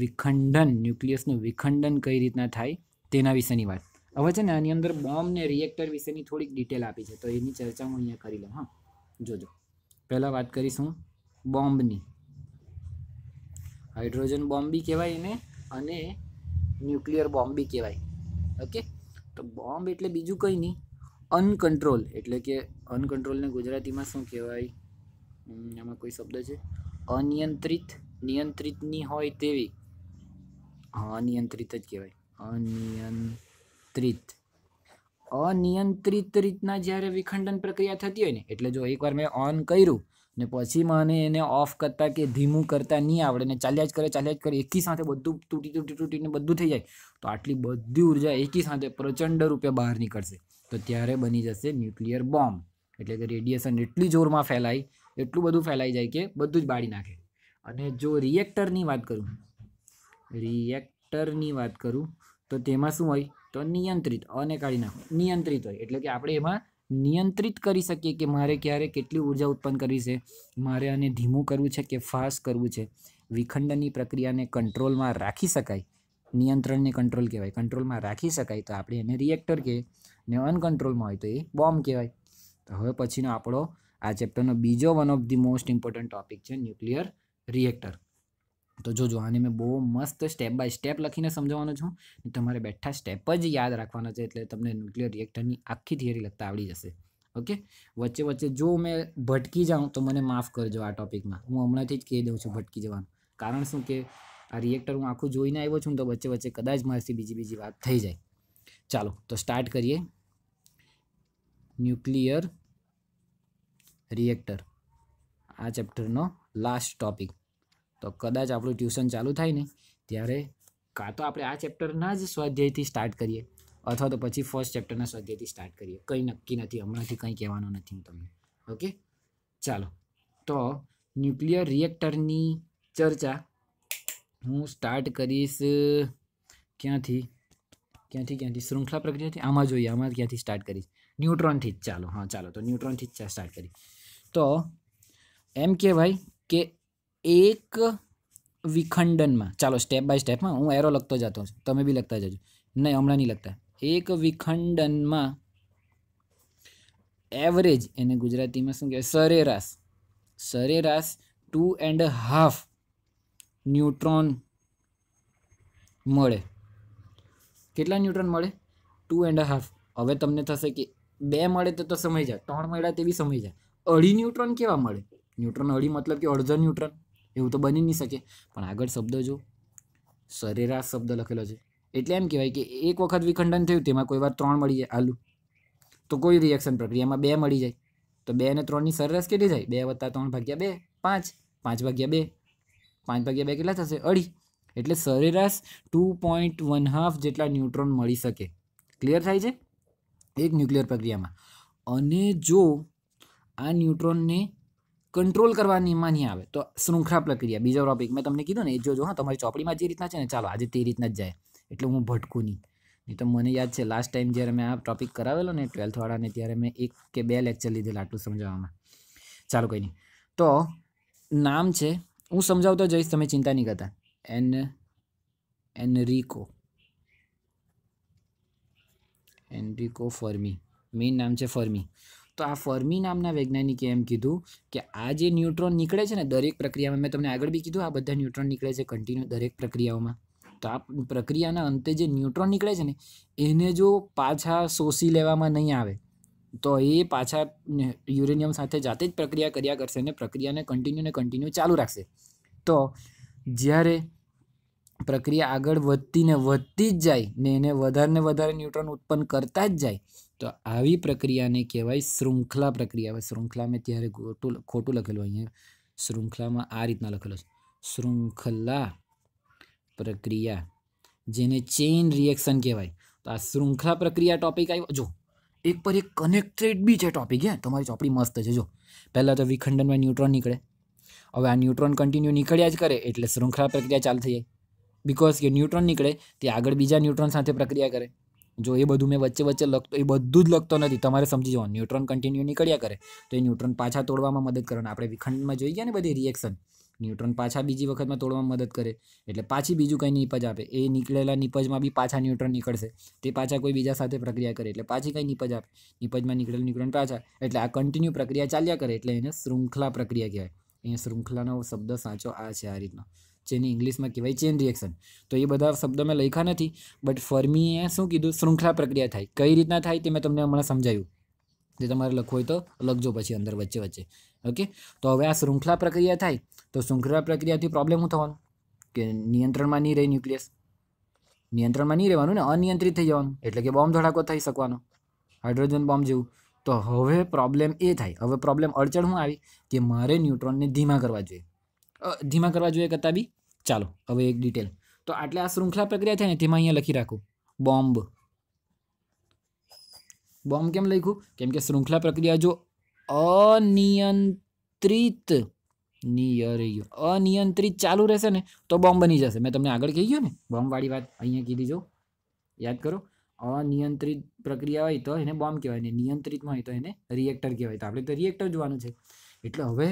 [SPEAKER 1] વિખંડન ન્યુક્લિયસનું વિખંડન કઈ રીતના થાય તેના વિશેની વાત હવે છે ને આની અંદર બોમ્બ ને રિએક્ટર વિશેની થોડીક ડિટેલ આપી છે તો એની ચર્ચા હું અહીંયા કરી લઉં હા જોજો પહેલાં વાત કરીશું બોમ્બની હાઇડ્રોજન બોમ્બ બી કહેવાય એને અને ન્યુક્લિયર બોમ્બ બી કહેવાય ઓકે તો બોમ્બ એટલે બીજું કંઈ નહીં અનકંટ્રોલ એટલે કે અનકન્ટ્રોલને ગુજરાતીમાં શું કહેવાય આમાં કોઈ શબ્દ છે અનિયંત્રિત નિયંત્રિતની હોય તેવી અનિયંત્રિત જ કહેવાય અનિયંત્રિત નિયંત્રિત અનિયંત્રિત રીતના જ્યારે વિખંડન પ્રક્રિયા થતી હોય ને એટલે જો એકવાર મેં ઓન કર્યું ને પછી મને એને ઓફ કરતાં કે ધીમું કરતાં નહીં આવડે ને ચાલ્યા જ કરે ચાલ્યા જ કરે એકી સાથે બધું તૂટી તૂટી તૂટીને બધું થઈ જાય તો આટલી બધી ઉર્જા એકી સાથે પ્રચંડ રૂપે બહાર નીકળશે તો ત્યારે બની જશે ન્યુક્લિયર બોમ્બ એટલે કે રેડિયેશન એટલી જોરમાં ફેલાય એટલું બધું ફેલાઈ જાય કે બધું જ બાળી નાખે અને જો રિએક્ટરની વાત કરું રિએક્ટરની વાત કરું તો તેમાં શું હોય તો નિયંત્રિત અને કાઢી નાખો નિયંત્રિત હોય એટલે કે આપણે એમાં નિયંત્રિત કરી શકીએ કે મારે ક્યારે કેટલી ઉર્જા ઉત્પન્ન કરવી છે મારે આને ધીમું કરવું છે કે ફાસ્ટ કરવું છે વિખંડનની પ્રક્રિયાને કંટ્રોલમાં રાખી શકાય નિયંત્રણને કંટ્રોલ કહેવાય કંટ્રોલમાં રાખી શકાય તો આપણે એને રિએક્ટર કહે ને અનકંટ્રોલમાં હોય તો એ બોમ્બ કહેવાય તો હવે પછીનો આપણો આ ચેપ્ટરનો બીજો one of the most important topic છે ન્યુક્લિયર રિએક્ટર તો જોજો આને મેં બહુ મસ્ત સ્ટેપ બાય સ્ટેપ લખીને સમજાવવાનો છું તમારે બેઠા સ્ટેપ જ યાદ રાખવાના છે એટલે તમને ન્યુક્લિયર રિએક્ટરની આખી થિયરી લગતા આવડી જશે ઓકે વચ્ચે વચ્ચે જો મેં ભટકી જાઉં તો મને માફ કરજો આ ટોપિકમાં હું હમણાંથી જ કહી દઉં છું ભટકી જવાનું કારણ શું કે આ રિએક્ટર હું આખું જોઈને આવ્યો છું તો વચ્ચે વચ્ચે કદાચ મારાથી બીજી બીજી વાત થઈ જાય ચાલો તો સ્ટાર્ટ કરીએ ન્યુક્લિયર રિએક્ટર આ ચેપ્ટરનો લાસ્ટ ટોપિક તો કદાચ આપણું ટ્યુશન ચાલુ થાય ને ત્યારે કાં તો આપણે આ ચેપ્ટરના જ સ્વાધ્યાયથી સ્ટાર્ટ કરીએ અથવા તો પછી ફર્સ્ટ ચેપ્ટરના સ્વાધ્યાયથી સ્ટાર્ટ કરીએ કંઈ નક્કી નથી હમણાંથી કંઈ કહેવાનું નથી હું તમને ઓકે ચાલો તો ન્યુક્લિયર રિએક્ટરની ચર્ચા હું સ્ટાર્ટ કરીશ ક્યાંથી ક્યાંથી ક્યાંથી શૃંખલા પ્રક્રિયાથી આમાં જોઈએ આમાં ક્યાંથી સ્ટાર્ટ કરીશ ન્યુટ્રોનથી જ ચાલો હા ચાલો તો ન્યુટ્રોનથી જ સ્ટાર્ટ કરી તો એમ કહેવાય કે એક વિખંડનમાં ચાલો સ્ટેપ બાય સ્ટેપમાં હું એરો લખતો જતો છું તમે બી લખતા જજો નહીં હમણાં નહીં લખતા એક વિખંડનમાં એવરેજ એને ગુજરાતીમાં શું કહેવાય સરેરાશ સરેરાશ ટુ એન્ડ હાફ ન્યુટ્રોન મળે કેટલા ન્યુટ્રોન મળે ટુ એન્ડ હાફ હવે તમને થશે કે બે મળે તો તો સમય જાય ત્રણ મળ્યા તેવી સમય જાય અઢી ન્યુટ્રોન કેવા મળે ન્યુટ્રોન અઢી મતલબ કે અડધો ન્યુટ્રોન એવું તો બની નહીં શકે પણ આગળ શબ્દ જો સરેરાશ શબ્દ લખેલો છે એટલે એમ કહેવાય કે એક વખત વિખંડન થયું તેમાં કોઈ વાર ત્રણ મળી જાય આલુ તો કોઈ રિએક્શન પ્રક્રિયામાં બે મળી જાય તો બે અને ત્રણની સરેરાશ કેટલી જાય બે વત્તા ત્રણ ભાગ્યા બે પાંચ પાંચ ભાગ્યા બે પાંચ ભાગ્યા બે કેટલા થશે અઢી એટલે સરેરાશ ટુ પોઈન્ટ વન હાફ જેટલા ન્યુટ્રોન મળી શકે ક્લિયર થાય છે એક ન્યુક્લિયર પ્રક્રિયામાં અને જો આ ન્યુટ્રોનને કંટ્રોલ કરવાની નહીં આવે તો શૃંખલા પ્રક્રિયા બીજો ટોપિક મેં તમને કીધું ને એ જોજો હા તમારી ચોપડીમાં જે રીતના છે ને ચાલો આજે તે રીતના જ જાય એટલે હું ભટકું નહીં નહીં તો મને યાદ છે લાસ્ટ ટાઈમ જ્યારે મેં આ ટોપિક કરાવેલો ને ટ્વેલ્થવાળાને ત્યારે મેં એક કે બે લેક્ચર લીધેલા આટલું સમજાવવામાં ચાલો કંઈ નહીં તો નામ છે હું સમજાવતો જઈશ તમે ચિંતા નહીં કરતા એન એનરિકો એનરિકો ફર્મી મેઇન નામ છે ફર્મી તો આ ફર્મી નામના વૈજ્ઞાનિકે એમ કીધું કે આ જે ન્યુટ્રોન નીકળે છે ને દરેક પ્રક્રિયામાં મેં તમને આગળ બી કીધું આ બધા ન્યુટ્રોન નીકળે છે કન્ટિન્યુ દરેક પ્રક્રિયાઓમાં તો આ પ્રક્રિયાના અંતે જે ન્યુટ્રોન નીકળે છે ને એને જો પાછા શોષી લેવામાં નહીં આવે તો એ પાછા યુરેનિયમ સાથે જાતે જ પ્રક્રિયા કર્યા કરશે અને પ્રક્રિયાને કન્ટિન્યુ ને કન્ટિન્યુ ચાલુ રાખશે તો જ્યારે પ્રક્રિયા આગળ વધતી ને વધતી જ જાય ને એને વધારે ને વધારે ન્યુટ્રોન ઉત્પન્ન કરતા જ જાય તો આવી પ્રક્રિયાને કહેવાય શૃંખલા પ્રક્રિયા હવે શૃંખલા મેં ત્યારે ખોટું ખોટું લખેલું અહીંયા શૃંખલામાં આ રીતના લખેલું છે શૃંખલા પ્રક્રિયા જેને ચેઇન રિએક્શન કહેવાય તો આ શૃંખલા પ્રક્રિયા ટોપિક આવ્યો જો એક પર એક કનેક્ટેડ બી છે ટોપિક હે તમારી ચોપડી મસ્ત છે જો પહેલાં તો વિખંડનમાં ન્યુટ્રોન નીકળે હવે આ ન્યુટ્રોન કન્ટિન્યુ નીકળ્યા જ કરે એટલે શૃંખલા પ્રક્રિયા ચાલુ થઈ જાય બિકોઝ કે ન્યુટ્રોન નીકળે તે આગળ બીજા ન્યુટ્રોન સાથે પ્રક્રિયા કરે જો એ બધું મેં વચ્ચે વચ્ચે લખતો એ બધું જ લખતો નથી તમારે સમજી જવાનું ન્યુટ્રોન કન્ટિન્યુ નીકળ્યા કરે તો એ ન્યુટ્રોન પાછા તોડવામાં મદદ કરવાનું આપણે વિખંડમાં જોઈ ગયા ને બધી રિએક્શન ન્યુટ્રોન પાછા બીજી વખતમાં તોડવામાં મદદ કરે એટલે પાછી બીજું કંઈ નિપજ આપે એ નીકળેલા નિપજમાં બી પાછા ન્યુટ્રોન નીકળશે તે પાછા કોઈ બીજા સાથે પ્રક્રિયા કરે એટલે પાછી કંઈ નિપજ આપે નિપજમાં નીકળેલ ન્યુટ્રોન પાછા એટલે આ કન્ટિન્યુ પ્રક્રિયા ચાલ્યા કરે એટલે એને શૃંખલા પ્રક્રિયા કહેવાય અહીંયા શૃંખલાનો શબ્દ સાચો આ છે આ રીતનો જેની ઇંગ્લિશ માં કહેવાય ચેન reaction તો એ બધા શબ્દ મે લખા નથી બટ ફોર મી એ શું કીધું શૃંખલા પ્રક્રિયા થાય કઈ રીતના થાય તે મે તમને હમણે સમજાવ્યું જે તમારે લખવું હોય તો અલગ જો પછી અંદર વચ્ચે વચ્ચે ઓકે તો હવે આ શૃંખલા પ્રક્રિયા થાય તો શૃંખલા પ્રક્રિયા થી પ્રોબ્લેમ શું થવાનું કે નિયંત્રણ માં ન રહી ન્યુક્લિયસ નિયંત્રણ માં ન રહેવાનું ને અનિયંત્રિત થઈ જંગ એટલે કે બોમ્બ ધડાકો થઈ શકવાનો હાઇડ્રોજન બોમ્બ જેવું તો હવે પ્રોબ્લેમ એ થાય હવે પ્રોબ્લેમ અડચણ શું આવી કે મારે ન્યુટ્રોન ને ધીમા કરવા જોઈએ ધીમા કરવા જોઈએ કતાબી ચાલો હવે એક ડિટેલ તો આટલે આ શૃંખલા પ્રક્રિયા થાય ને તેમાં અહીંયા લખી રાખું બોમ્બ બોમ્બ કેમ લખ્યું કેમ કે શૃંખલા પ્રક્રિયા જો અનિયંત્રિત નિયરિયો અનિયંત્રિત ચાલુ રહેશે ને તો બોમ્બ બની જશે મેં તમને આગળ કહી ગયો ને બોમ્બવાળી વાત અહીંયા કીધી જો યાદ કરો અનિયંત્રિત પ્રક્રિયા હોય તો એને બોમ્બ કહેવાય ને નિયંત્રિતમાં હોય તો એને રિએક્ટર કહેવાય તો આપણે તો રિએક્ટર જોવાનું છે એટલે હવે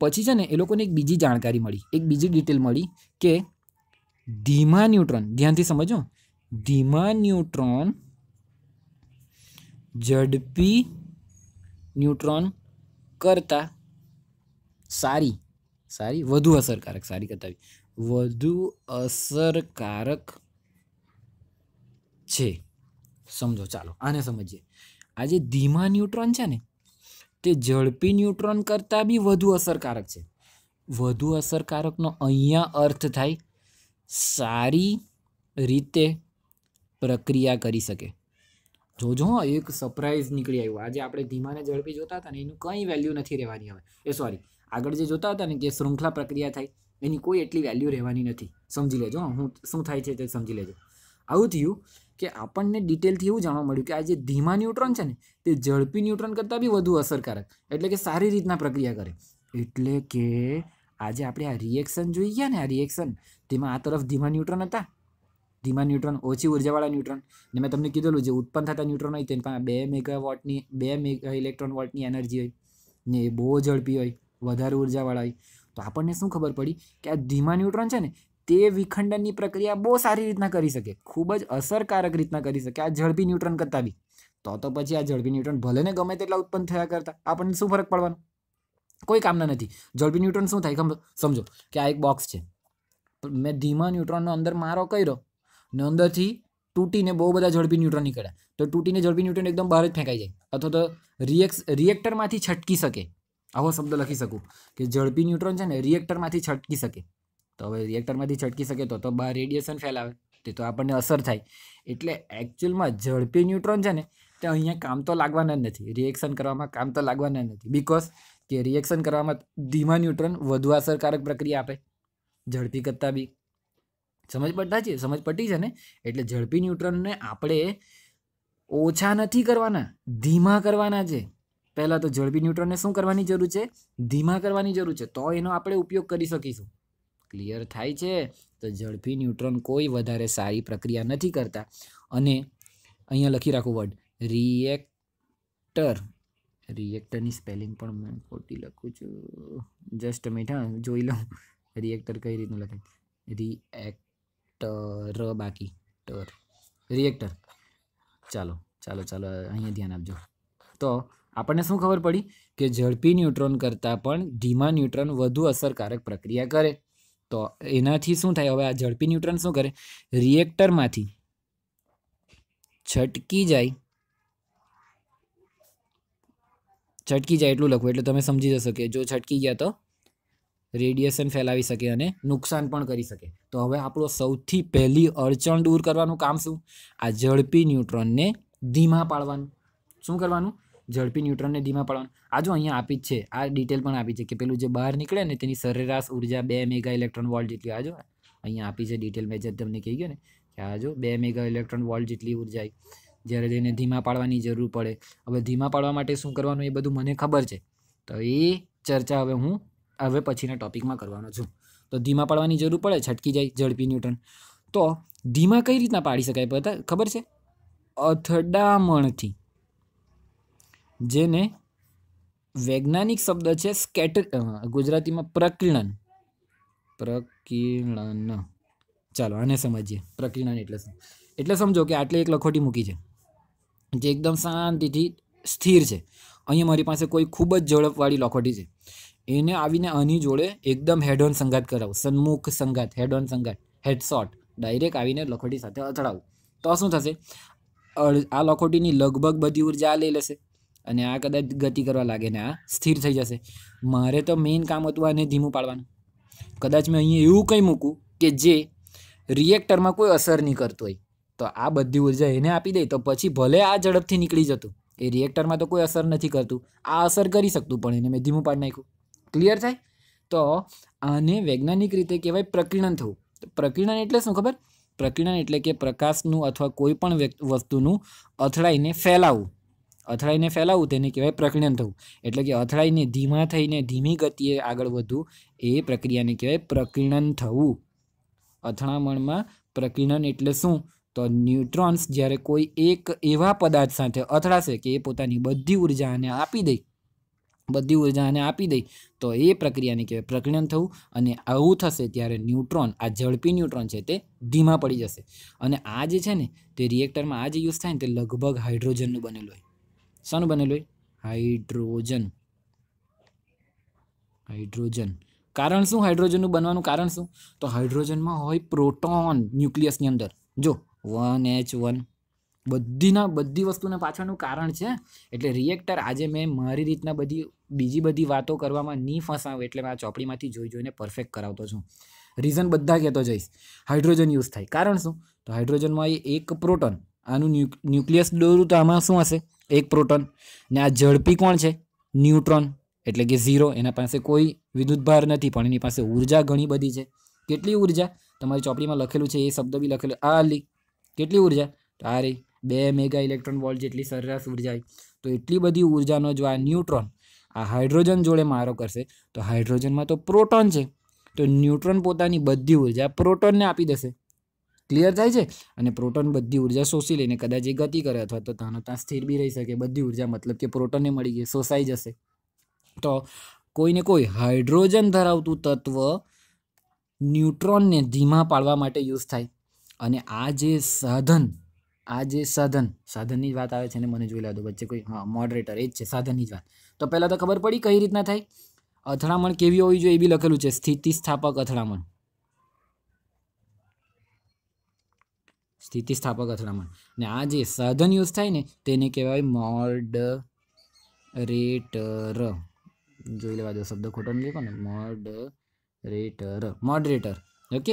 [SPEAKER 1] પછી છે ને એ લોકોને એક બીજી જાણકારી મળી એક બીજી ડિટેલ મળી કે ધીમા ન્યુટ્રોન ધ્યાનથી સમજો ધીમા ન્યુટ્રોન ઝડપી ન્યુટ્રોન કરતાં સારી સારી વધુ અસરકારક સારી કરતા વધુ અસરકારક છે સમજો ચાલો આને સમજીએ આ જે ધીમા ન્યુટ્રોન છે ને તે ઝડપી ન્યુટ્રોન કરતાં બી વધુ અસરકારક છે વધુ અસરકારકનો અહીંયા અર્થ થાય સારી રીતે પ્રક્રિયા કરી શકે જોજો એક સરપ્રાઈઝ નીકળી આવ્યું આજે આપણે ધીમાને ઝડપી જોતા હતા ને એનું કંઈ વેલ્યુ નથી રહેવાની હવે એ સોરી આગળ જે જોતા હતા ને કે શૃંખલા પ્રક્રિયા થાય એની કોઈ એટલી વેલ્યુ રહેવાની નથી સમજી લેજો હું શું થાય છે તે સમજી લેજો આવું થયું કે આપણને ડિટેલથી એવું જાણવા મળ્યું કે આ જે ધીમા ન્યુટ્રોન છે ને તે ઝડપી ન્યુટ્રોન કરતાં બી વધુ અસરકારક એટલે કે સારી રીતના પ્રક્રિયા કરે એટલે કે આજે આપણે આ રિએક્શન જોઈ ગયા ને આ રિએક્શન તેમાં આ તરફ ધીમા ન્યુટ્રોન હતા ધીમા ન્યુટ્રોન ઓછી ઉર્જાવાળા ન્યુટ્રોન ને મેં તમને કીધેલું જે ઉત્પન્ન થતા ન્યુટ્રોન હોય તેની પાસે બે મેગા વોટની બે મેગા ઇલેક્ટ્રોન વોટની એનર્જી હોય ને એ બહુ ઝડપી હોય વધારે ઉર્જાવાળા હોય તો આપણને શું ખબર પડી કે આ ધીમા ન્યુટ્રોન છે ને તે વિખંડનની પ્રક્રિયા બહુ સારી રીતના કરી શકે ખૂબ જ અસરકારક રીતના કરી શકે આ ઝડપી ન્યૂટ્રન કરતાં બી તો તો પછી આ ઝડપી ન્યૂટ્રન ભલે ને ગમે તેટલા ઉત્પન્ન થયા કરતા આપણને શું ફરક પડવાનો કોઈ કામના નથી ઝડપી ન્યૂટ્રન શું થાય સમજો કે આ એક બોક્સ છે મેં ધીમા ન્યુટ્રોનનો અંદર મારો કર્યો ને અંદરથી તૂટીને બહુ બધા ઝડપી ન્યુટ્રોન નીકળ્યા તો તૂટીને ઝડપી ન્યુટ્રોન એકદમ બહાર જ ફેંકાઈ જાય અથવા તો રિએક્સ રિએક્ટરમાંથી છટકી શકે આવો શબ્દ લખી શકું કે ઝડપી ન્યુટ્રોન છે ને રિએક્ટરમાંથી છટકી શકે તો હવે રિએક્ટરમાંથી છટકી શકે તો તો બહાર રેડિયેશન ફેલાવે તે તો આપણને અસર થાય એટલે એકચ્યુઅલમાં ઝડપી ન્યુટ્રોન છે ને તે અહીંયા કામ તો લાગવાના જ નથી રિએક્શન કરવામાં કામ તો લાગવાના જ નથી બિકોઝ કે રિએક્શન કરવામાં ધીમા ન્યુટ્રોન વધુ અસરકારક પ્રક્રિયા આપે ઝડપી કરતાં બી સમજ પડતા છીએ સમજ પડતી છે ને એટલે ઝડપી ન્યુટ્રનને આપણે ઓછા નથી કરવાના ધીમા કરવાના છે પહેલાં તો ઝડપી ન્યુટ્રનને શું કરવાની જરૂર છે ધીમા કરવાની જરૂર છે તો એનો આપણે ઉપયોગ કરી શકીશું ક્લિયર થાય છે તો ઝડપી ન્યુટ્રોન કોઈ વધારે સારી પ્રક્રિયા નથી કરતા અને અહીંયા લખી રાખો વર્ડ રિએક્ટર રિએક્ટરની સ્પેલિંગ પણ મેં ખોટી લખું છું જસ્ટ મિનિટ હા જોઈ લઉં રિએક્ટર કઈ રીતનું લખે રિએક્ટર બાકી ટર રિએક્ટર ચાલો ચાલો ચાલો અહીંયા ધ્યાન આપજો તો આપણને શું ખબર પડી કે ઝડપી ન્યુટ્રોન કરતાં પણ ધીમા ન્યુટ્રોન વધુ અસરકારક પ્રક્રિયા કરે તો એનાથી શું થાય હવે આ ઝડપી ન્યુટ્રન શું કરે રિએક્ટરમાંથી છટકી જાય છટકી જાય એટલું લખવું એટલે તમે સમજી જશો કે જો છટકી ગયા તો રેડિયેશન ફેલાવી શકે અને નુકસાન પણ કરી શકે તો હવે આપણો સૌથી પહેલી અડચણ દૂર કરવાનું કામ શું આ ઝડપી ન્યુટ્રોનને ધીમા પાડવાનું શું કરવાનું ઝડપી ન્યુટ્રોનને ધીમા પાડવાનું આ જો અહીંયા આપી જ છે આ ડિટેલ પણ આપી છે કે પેલું જે બહાર નીકળે ને તેની સરેરાશ ઉર્જા બે મેગા ઇલેક્ટ્રોન વોલ્ટ જેટલી આ જો અહીંયા આપી છે ડિટેલ મેં તમને કહી ગયો ને કે આ જો બે મેગા ઇલેક્ટ્રોન વોલ્ટ જેટલી ઉર્જા જ્યારે તેને ધીમા પાડવાની જરૂર પડે હવે ધીમા પાડવા માટે શું કરવાનું એ બધું મને ખબર છે તો એ ચર્ચા હવે હું હવે પછીના ટોપિકમાં કરવાનો છું તો ધીમા પાડવાની જરૂર પડે છટકી જાય ઝડપી ન્યુટ્રન તો ધીમા કઈ રીતના પાડી શકાય ખબર છે અથડામણથી જેને વૈજ્ઞાનિક શબ્દ છે સ્કેટર ગુજરાતીમાં પ્રકિર્ણન પ્રકિર્ણન ચાલો આને સમજીએ પ્રકીર્ણન એટલે શું એટલે સમજો કે આટલી એક લખોટી મૂકી છે જે એકદમ શાંતિથી સ્થિર છે અહીંયા મારી પાસે કોઈ ખૂબ જ ઝડપવાળી લખોટી છે એને આવીને આની જોડે એકદમ હેડોન ઓન સંગાત કરાવો સન્મુખ સંગાત હેડ ઓન સંગાત હેડશોટ ડાયરેક્ટ આવીને લખોટી સાથે અથડાવું તો શું થશે આ લખોટીની લગભગ બધી ઉર્જા લઈ લેશે અને આ કદાચ ગતિ કરવા લાગે ને આ સ્થિર થઈ જશે મારે તો મેઇન કામ હતું આને ધીમું પાડવાનું કદાચ મેં અહીંયા એવું કંઈ મૂકું કે જે રિએક્ટરમાં કોઈ અસર નહીં કરતું હોય તો આ બધી ઉર્જા એને આપી દઈ તો પછી ભલે આ ઝડપથી નીકળી જતું એ રિએક્ટરમાં તો કોઈ અસર નથી કરતું આ અસર કરી શકતું પણ એને મેં ધીમું પાડી નાખ્યું ક્લિયર થાય તો આને વૈજ્ઞાનિક રીતે કહેવાય પ્રકીર્ણન થવું તો પ્રકીર્ણન એટલે શું ખબર પ્રકીર્ણન એટલે કે પ્રકાશનું અથવા કોઈ પણ વસ્તુનું અથડાઈને ફેલાવવું અથડાઈને ફેલાવવું તેને કહેવાય પ્રકીર્ણન થવું એટલે કે અથડાઈને ધીમા થઈને ધીમી ગતિએ આગળ વધવું એ પ્રક્રિયાને કહેવાય પ્રકીર્ણન થવું અથડામણમાં પ્રકીર્ણન એટલે શું તો ન્યુટ્રોન્સ જ્યારે કોઈ એક એવા પદાર્થ સાથે અથડાશે કે એ પોતાની બધી ઉર્જાને આપી દે બધી ઉર્જાને આપી દે તો એ પ્રક્રિયાને કહેવાય પ્રકીર્ણન થવું અને આવું થશે ત્યારે ન્યુટ્રોન આ ઝડપી ન્યુટ્રોન છે તે ધીમા પડી જશે અને આ જે છે ને તે રિએક્ટરમાં આ જે યુઝ થાય ને તે લગભગ હાઇડ્રોજનનું બનેલું હોય શાનું બનેલું હોય હાઇડ્રોજન હાઇડ્રોજન કારણ શું હાઇડ્રોજનનું બનવાનું કારણ શું તો હાઇડ્રોજનમાં હોય પ્રોટોન ન્યુક્લિયસની અંદર જો વન એચ વન બધીના બધી વસ્તુના પાછળનું કારણ છે એટલે રિએક્ટર આજે મેં મારી રીતના બધી બીજી બધી વાતો કરવામાં નહીં ફસાવ એટલે મેં આ ચોપડીમાંથી જોઈ જોઈને પરફેક્ટ કરાવતો છું રીઝન બધા કહેતો જઈશ હાઇડ્રોજન યુઝ થાય કારણ શું તો હાઇડ્રોજનમાં એક પ્રોટોન આનું ન્યુક્લિયસ દોરું તો આમાં શું હશે એક પ્રોટોન ને આ ઝડપી કોણ છે ન્યુટ્રોન એટલે કે ઝીરો એના પાસે કોઈ વિદ્યુતભાર નથી પણ એની પાસે ઉર્જા ઘણી બધી છે કેટલી ઉર્જા તમારી ચોપડીમાં લખેલું છે એ શબ્દ બી લખેલો આ લી કેટલી ઉર્જા તો આ રહી બે મેગા ઇલેક્ટ્રોન વોલ્ટ જેટલી સરેરાશ ઉર્જા આવી તો એટલી બધી ઉર્જાનો જો આ ન્યુટ્રોન આ હાઇડ્રોજન જોડે મારો કરશે તો હાઇડ્રોજનમાં તો પ્રોટોન છે તો ન્યુટ્રોન પોતાની બધી ઉર્જા પ્રોટોનને આપી દેશે ક્લિયર થાય છે અને પ્રોટોન બધી ઊર્જા શોષી લઈને કદાચ એ ગતિ કરે અથવા તો તાનો ત્યાં સ્થિર બી રહી શકે બધી ઊર્જા મતલબ કે પ્રોટોનને મળી ગઈ શોષાઈ જશે તો કોઈને કોઈ હાઇડ્રોજન ધરાવતું તત્વ ન્યુટ્રોનને ધીમા પાડવા માટે યુઝ થાય અને આ જે સાધન આ જે સાધન સાધનની વાત આવે છે ને મને જોઈ લેવા વચ્ચે કોઈ હા મોડરેટર એ જ છે સાધનની જ વાત તો પહેલાં તો ખબર પડી કઈ રીતના થાય અથડામણ કેવી હોવી જોઈએ એ બી લખેલું છે સ્થિતિસ્થાપક અથડામણ સ્થિતિસ્થાપક અથડામણ અને આ જે સાધન યુઝ થાય ને તેને કહેવાય મોડ રેટર જોઈ લેવા દો શબ્દ ખોટો નહીં લખો ને મોડ રેટર મોડરેટર ઓકે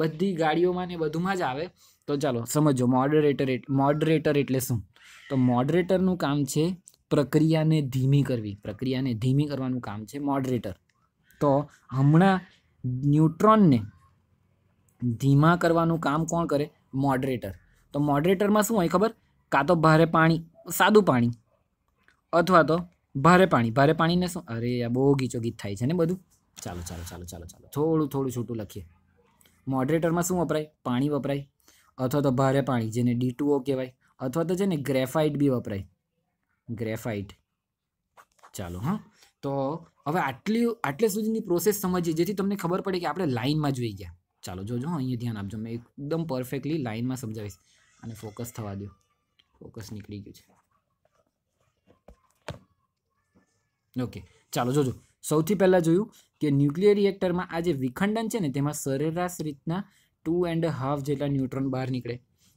[SPEAKER 1] બધી ગાડીઓમાં ને બધુંમાં જ આવે તો ચાલો સમજો મોડરેટર મોડરેટર એટલે શું તો મોડરેટરનું કામ છે પ્રક્રિયાને ધીમી કરવી પ્રક્રિયાને ધીમી કરવાનું કામ છે મોડરેટર તો હમણાં ન્યુટ્રોનને ધીમા કરવાનું કામ કોણ કરે મોડરેટર તો મોડરેટરમાં શું હોય ખબર કાં તો ભારે પાણી સાદું પાણી અથવા તો ભારે પાણી ભારે પાણીને શું અરે આ બહુ ગીચો ગીચોગીચ થાય છે ને બધું ચાલો ચાલો ચાલો ચાલો ચાલો થોડું થોડું છૂટું લખીએ મોડરેટરમાં શું વપરાય પાણી વપરાય અથવા તો ભારે પાણી જેને ડીટુઓ કહેવાય અથવા તો છે ને ગ્રેફાઇટ બી વપરાય ગ્રેફાઇટ ચાલો હા તો હવે આટલી આટલે સુધીની પ્રોસેસ સમજીએ જેથી તમને ખબર પડે કે આપણે લાઇનમાં જોઈ ગયા ચાલો જોજો અહીંયા ધ્યાન આપજો મેં એકદમ પરફેક્ટલી લાઇનમાં સમજાવીશ અને ફોકસ થવા દો ફોકસ નીકળી ગયું છે ઓકે ચાલો જોજો સૌથી પહેલાં જોયું કે ન્યુક્લિયર રિએક્ટરમાં આ જે વિખંડન છે ને તેમાં સરેરાશ રીતના ટુ એન્ડ હાફ જેટલા ન્યુટ્રોન બહાર નીકળે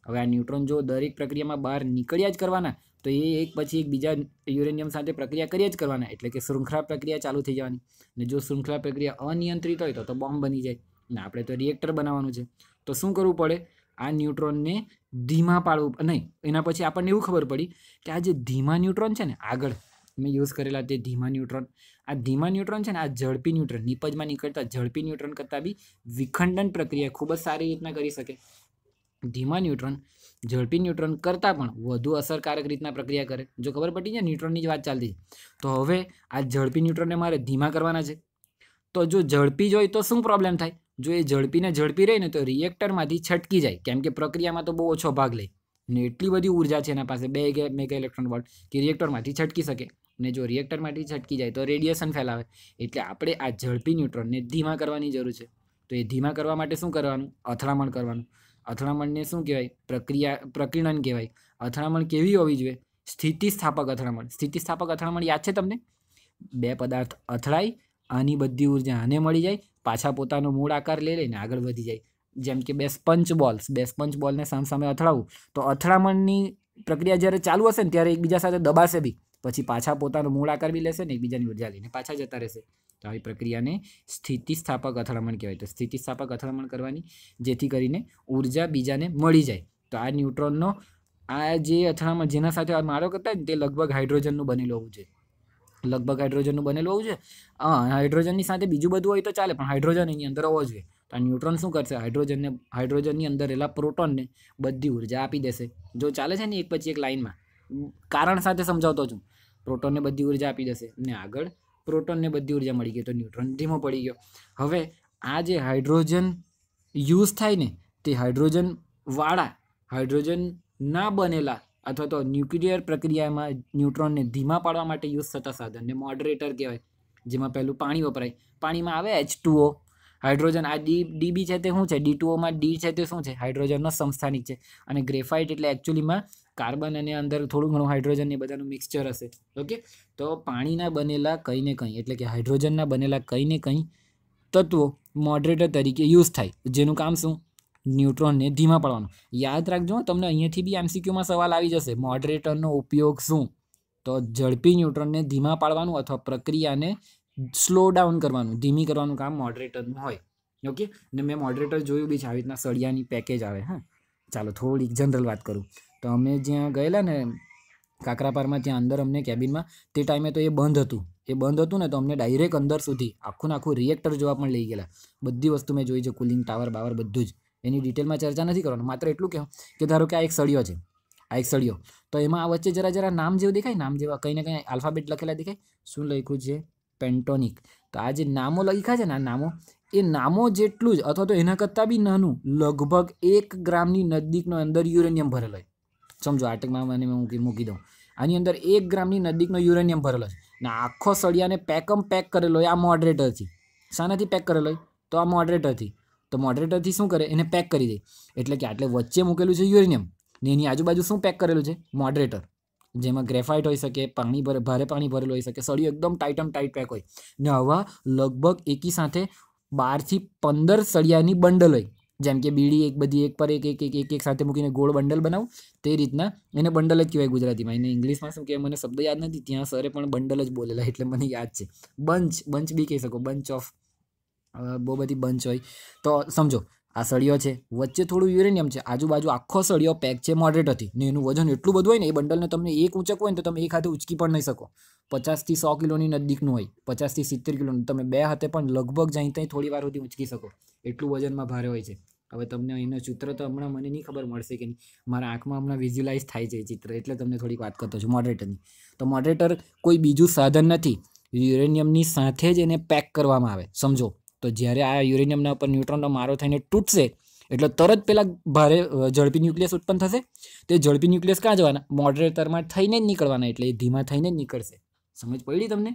[SPEAKER 1] હવે આ ન્યુટ્રોન જો દરેક પ્રક્રિયામાં બહાર નીકળ્યા જ કરવાના તો એ એક પછી એક બીજા યુરેનિયમ સાથે પ્રક્રિયા કર્યા જ કરવાના એટલે કે શૃંખલા પ્રક્રિયા ચાલુ થઈ જવાની અને જો શૃંખલા પ્રક્રિયા અનિયંત્રિત હોય તો તો બોમ્બ બની જાય ને આપણે તો રિએક્ટર બનાવવાનું છે તો શું કરવું પડે આ ન્યુટ્રોનને ધીમા પાડવું નહીં એના પછી આપણને એવું ખબર પડી કે આ જે ધીમા ન્યુટ્રોન છે ને આગળ મેં યુઝ કરેલા તે ધીમા ન્યુટ્રોન આ ધીમા ન્યુટ્રોન છે ને આ ઝડપી ન્યુટ્રોન નિપજમાં નીકળતા ઝડપી ન્યુટ્રોન કરતાં બી વિખંડન પ્રક્રિયા ખૂબ જ સારી રીતના કરી શકે ધીમા ન્યુટ્રોન ઝડપી ન્યુટ્રોન કરતાં પણ વધુ અસરકારક રીતના પ્રક્રિયા કરે જો ખબર પડી છે ન્યુટ્રોનની જ વાત ચાલતી તો હવે આ ઝડપી ન્યુટ્રોનને મારે ધીમા કરવાના છે તો જો ઝડપી જ હોય તો શું પ્રોબ્લેમ થાય જો એ ઝડપીને ઝડપી રહે ને તો રિએક્ટરમાંથી છટકી જાય કેમ કે પ્રક્રિયામાં તો બહુ ઓછો ભાગ લે ને એટલી બધી ઉર્જા છે એના પાસે બે કે મેગા ઇલેક્ટ્રોન વોલ્ટ કે રિએક્ટરમાંથી છટકી શકે ને જો રિએક્ટરમાંથી છટકી જાય તો રેડિયેશન ફેલાવે એટલે આપણે આ ઝડપી ન્યુટ્રોનને ધીમા કરવાની જરૂર છે તો એ ધીમા કરવા માટે શું કરવાનું અથડામણ કરવાનું અથડામણને શું કહેવાય પ્રક્રિયા પ્રકીર્ણન કહેવાય અથડામણ કેવી હોવી જોઈએ સ્થિતિસ્થાપક અથડામણ સ્થિતિસ્થાપક અથડામણ યાદ છે તમને બે પદાર્થ અથડાય આની બધી ઉર્જા આને મળી જાય પાછા પોતાનો મૂળ આકાર લઈ લઈને આગળ વધી જાય જેમ કે બે સ્પંચ બોલ્સ બે સ્પંચ બોલને સામસામે અથડાવું તો અથડામણની પ્રક્રિયા જ્યારે ચાલુ હશે ને ત્યારે એકબીજા સાથે દબાશે બી પછી પાછા પોતાનો મૂળ આકાર બી લેશે ને એકબીજાની ઉર્જા લઈને પાછા જતા રહેશે તો આવી પ્રક્રિયાને સ્થિતિસ્થાપક અથડામણ કહેવાય તો સ્થિતિસ્થાપક અથડામણ કરવાની જેથી કરીને ઉર્જા બીજાને મળી જાય તો આ ન્યુટ્રોનનો આ જે અથડામણ જેના સાથે આ મારો કરતા ને તે લગભગ હાઇડ્રોજનનું બનેલું હોવું જોઈએ લગભગ હાઇડ્રોજનનું બનેલું હોવું છે હાઇડ્રોજનની સાથે બીજું બધું હોય તો ચાલે પણ હાઇડ્રોજન એની અંદર હોવો જોઈએ તો આ ન્યુટ્રોન શું કરશે હાઇડ્રોજનને હાઇડ્રોજનની અંદર રહેલા પ્રોટોનને બધી ઉર્જા આપી દેશે જો ચાલે છે ને એક પછી એક લાઇનમાં કારણ સાથે સમજાવતો છું પ્રોટોનને બધી ઉર્જા આપી દેશે ને આગળ પ્રોટોનને બધી ઉર્જા મળી ગઈ તો ન્યુટ્રોન ધીમો પડી ગયો હવે આ જે હાઇડ્રોજન યુઝ થાય ને તે હાઇડ્રોજનવાળા હાઇડ્રોજન ના બનેલા અથવા તો ન્યુક્લિયર પ્રક્રિયામાં ન્યુટ્રોનને ધીમા પાડવા માટે યુઝ થતા સાધનને મોડરેટર કહેવાય જેમાં પહેલું પાણી વપરાય પાણીમાં આવે એચ ટુઓ હાઇડ્રોજન આ ડી ડીબી છે તે શું છે ડી ટુઓમાં ડી છે તે શું છે હાઇડ્રોજનનો સંસ્થાનિક છે અને ગ્રેફાઇટ એટલે એકચ્યુઅલીમાં કાર્બન અને અંદર થોડું ઘણું હાઇડ્રોજન એ બધાનું મિક્સચર હશે ઓકે તો પાણીના બનેલા કંઈ ને કંઈ એટલે કે હાઇડ્રોજનના બનેલા કંઈ ને કંઈ તત્વો મોડરેટર તરીકે યુઝ થાય જેનું કામ શું ન્યુટ્રોનને ધીમા પાડવાનો યાદ રાખજો તમને અહીંયાથી બી એમસીક્યુમાં સવાલ આવી જશે મોડરેટરનો ઉપયોગ શું તો ઝડપી ન્યુટ્રોનને ધીમા પાડવાનું અથવા પ્રક્રિયાને સ્લો ડાઉન કરવાનું ધીમી કરવાનું કામ મોડરેટરનું હોય ઓકે ને મેં મોડરેટર જોયું બી છે આવી રીતના સળિયાની પેકેજ આવે હા ચાલો થોડીક જનરલ વાત કરું તો અમે જ્યાં ગયેલા ને કાકરાપારમાં ત્યાં અંદર અમને કેબિનમાં તે ટાઈમે તો એ બંધ હતું એ બંધ હતું ને તો અમને ડાયરેક્ટ અંદર સુધી આખું આખું રિએક્ટર જોવા પણ લઈ ગયેલા બધી વસ્તુ મેં જોઈ છે કુલિંગ ટાવર બાવર બધું જ એની ડિટેલમાં ચર્ચા નથી કરવાનું માત્ર એટલું કહો કે ધારો કે આ એક સળિયો છે આ એક સળિયો તો એમાં આ વચ્ચે જરા જરા નામ જેવું દેખાય નામ જેવા કંઈ ને કંઈ આલ્ફાબેટ લખેલા દેખાય શું લખ્યું છે પેન્ટોનિક તો આ જે નામો લખ્યા છે ને આ નામો એ નામો જેટલું જ અથવા તો એના કરતાં બી નાનું લગભગ એક ગ્રામની નજીકનો અંદર યુરેનિયમ ભરેલો હોય સમજો આટકમાં મને મૂકી મૂકી દઉં આની અંદર એક ગ્રામની નજીકનો યુરેનિયમ ભરેલો છે ને આખો સળિયાને પેકમ પેક કરેલો હોય આ મોડરેટરથી શાનાથી પેક કરેલો તો આ મોડરેટરથી તો મોડરેટરથી શું કરે એને પેક કરી દે એટલે કે આટલે વચ્ચે મૂકેલું છે યુરેનિયમ ને એની આજુબાજુ શું પેક કરેલું છે મોડરેટર જેમાં ગ્રેફાઇટ હોઈ શકે પાણી ભરે ભારે પાણી ભરેલું હોઈ શકે સળિયું એકદમ ટાઇટમ ટાઇટ પેક હોય ને હવા લગભગ એકી સાથે બારથી પંદર સળિયાની બંડલ હોય જેમ કે બીડી એક બધી એક પર એક એક એક એક એક સાથે મૂકીને ગોળ બંડલ બનાવું તે રીતના એને બંડલ જ કહેવાય ગુજરાતીમાં એને ઇંગ્લિશમાં શું કહેવાય મને શબ્દ યાદ નથી ત્યાં સરે પણ બંડલ જ બોલેલા એટલે મને યાદ છે બંચ બંચ બી કહી શકો બંચ ઓફ બહુ બધી બંચ હોય તો સમજો આ સળિયો છે વચ્ચે થોડું યુરેનિયમ છે આજુબાજુ આખો સળિયો પેક છે મોડરેટરથી ને એનું વજન એટલું બધું હોય ને એ બંડલને તમને એક ઊંચક હોય ને તો તમે એક હાથે ઉચકી પણ નહીં શકો પચાસથી સો કિલોની નજીકનું હોય પચાસથી સિત્તેર કિલોનું તમે બે હાથે પણ લગભગ જાય ત્યાં થોડી વાર સુધી ઉચકી શકો એટલું વજનમાં ભારે હોય છે હવે તમને અહીંનું ચિત્ર તો હમણાં મને નહીં ખબર મળશે કે નહીં મારા આંખમાં હમણાં વિઝ્યુલાઇઝ થાય છે એ ચિત્ર એટલે તમને થોડીક વાત કરતો છું મોડરેટરની તો મોડરેટર કોઈ બીજું સાધન નથી યુરેનિયમની સાથે જ એને પેક કરવામાં આવે સમજો તો જ્યારે આ યુરેનિયમના ઉપર ન્યુટ્રોનનો મારો થઈને તૂટશે એટલે તરત પહેલાં ભારે ઝડપી ન્યુક્લિયસ ઉત્પન્ન થશે તે ઝડપી ન્યુક્લિયસ ક્યાં જવાના મોડરેટરમાં થઈને જ નીકળવાના એટલે એ ધીમા થઈને જ નીકળશે સમજ પડી તમને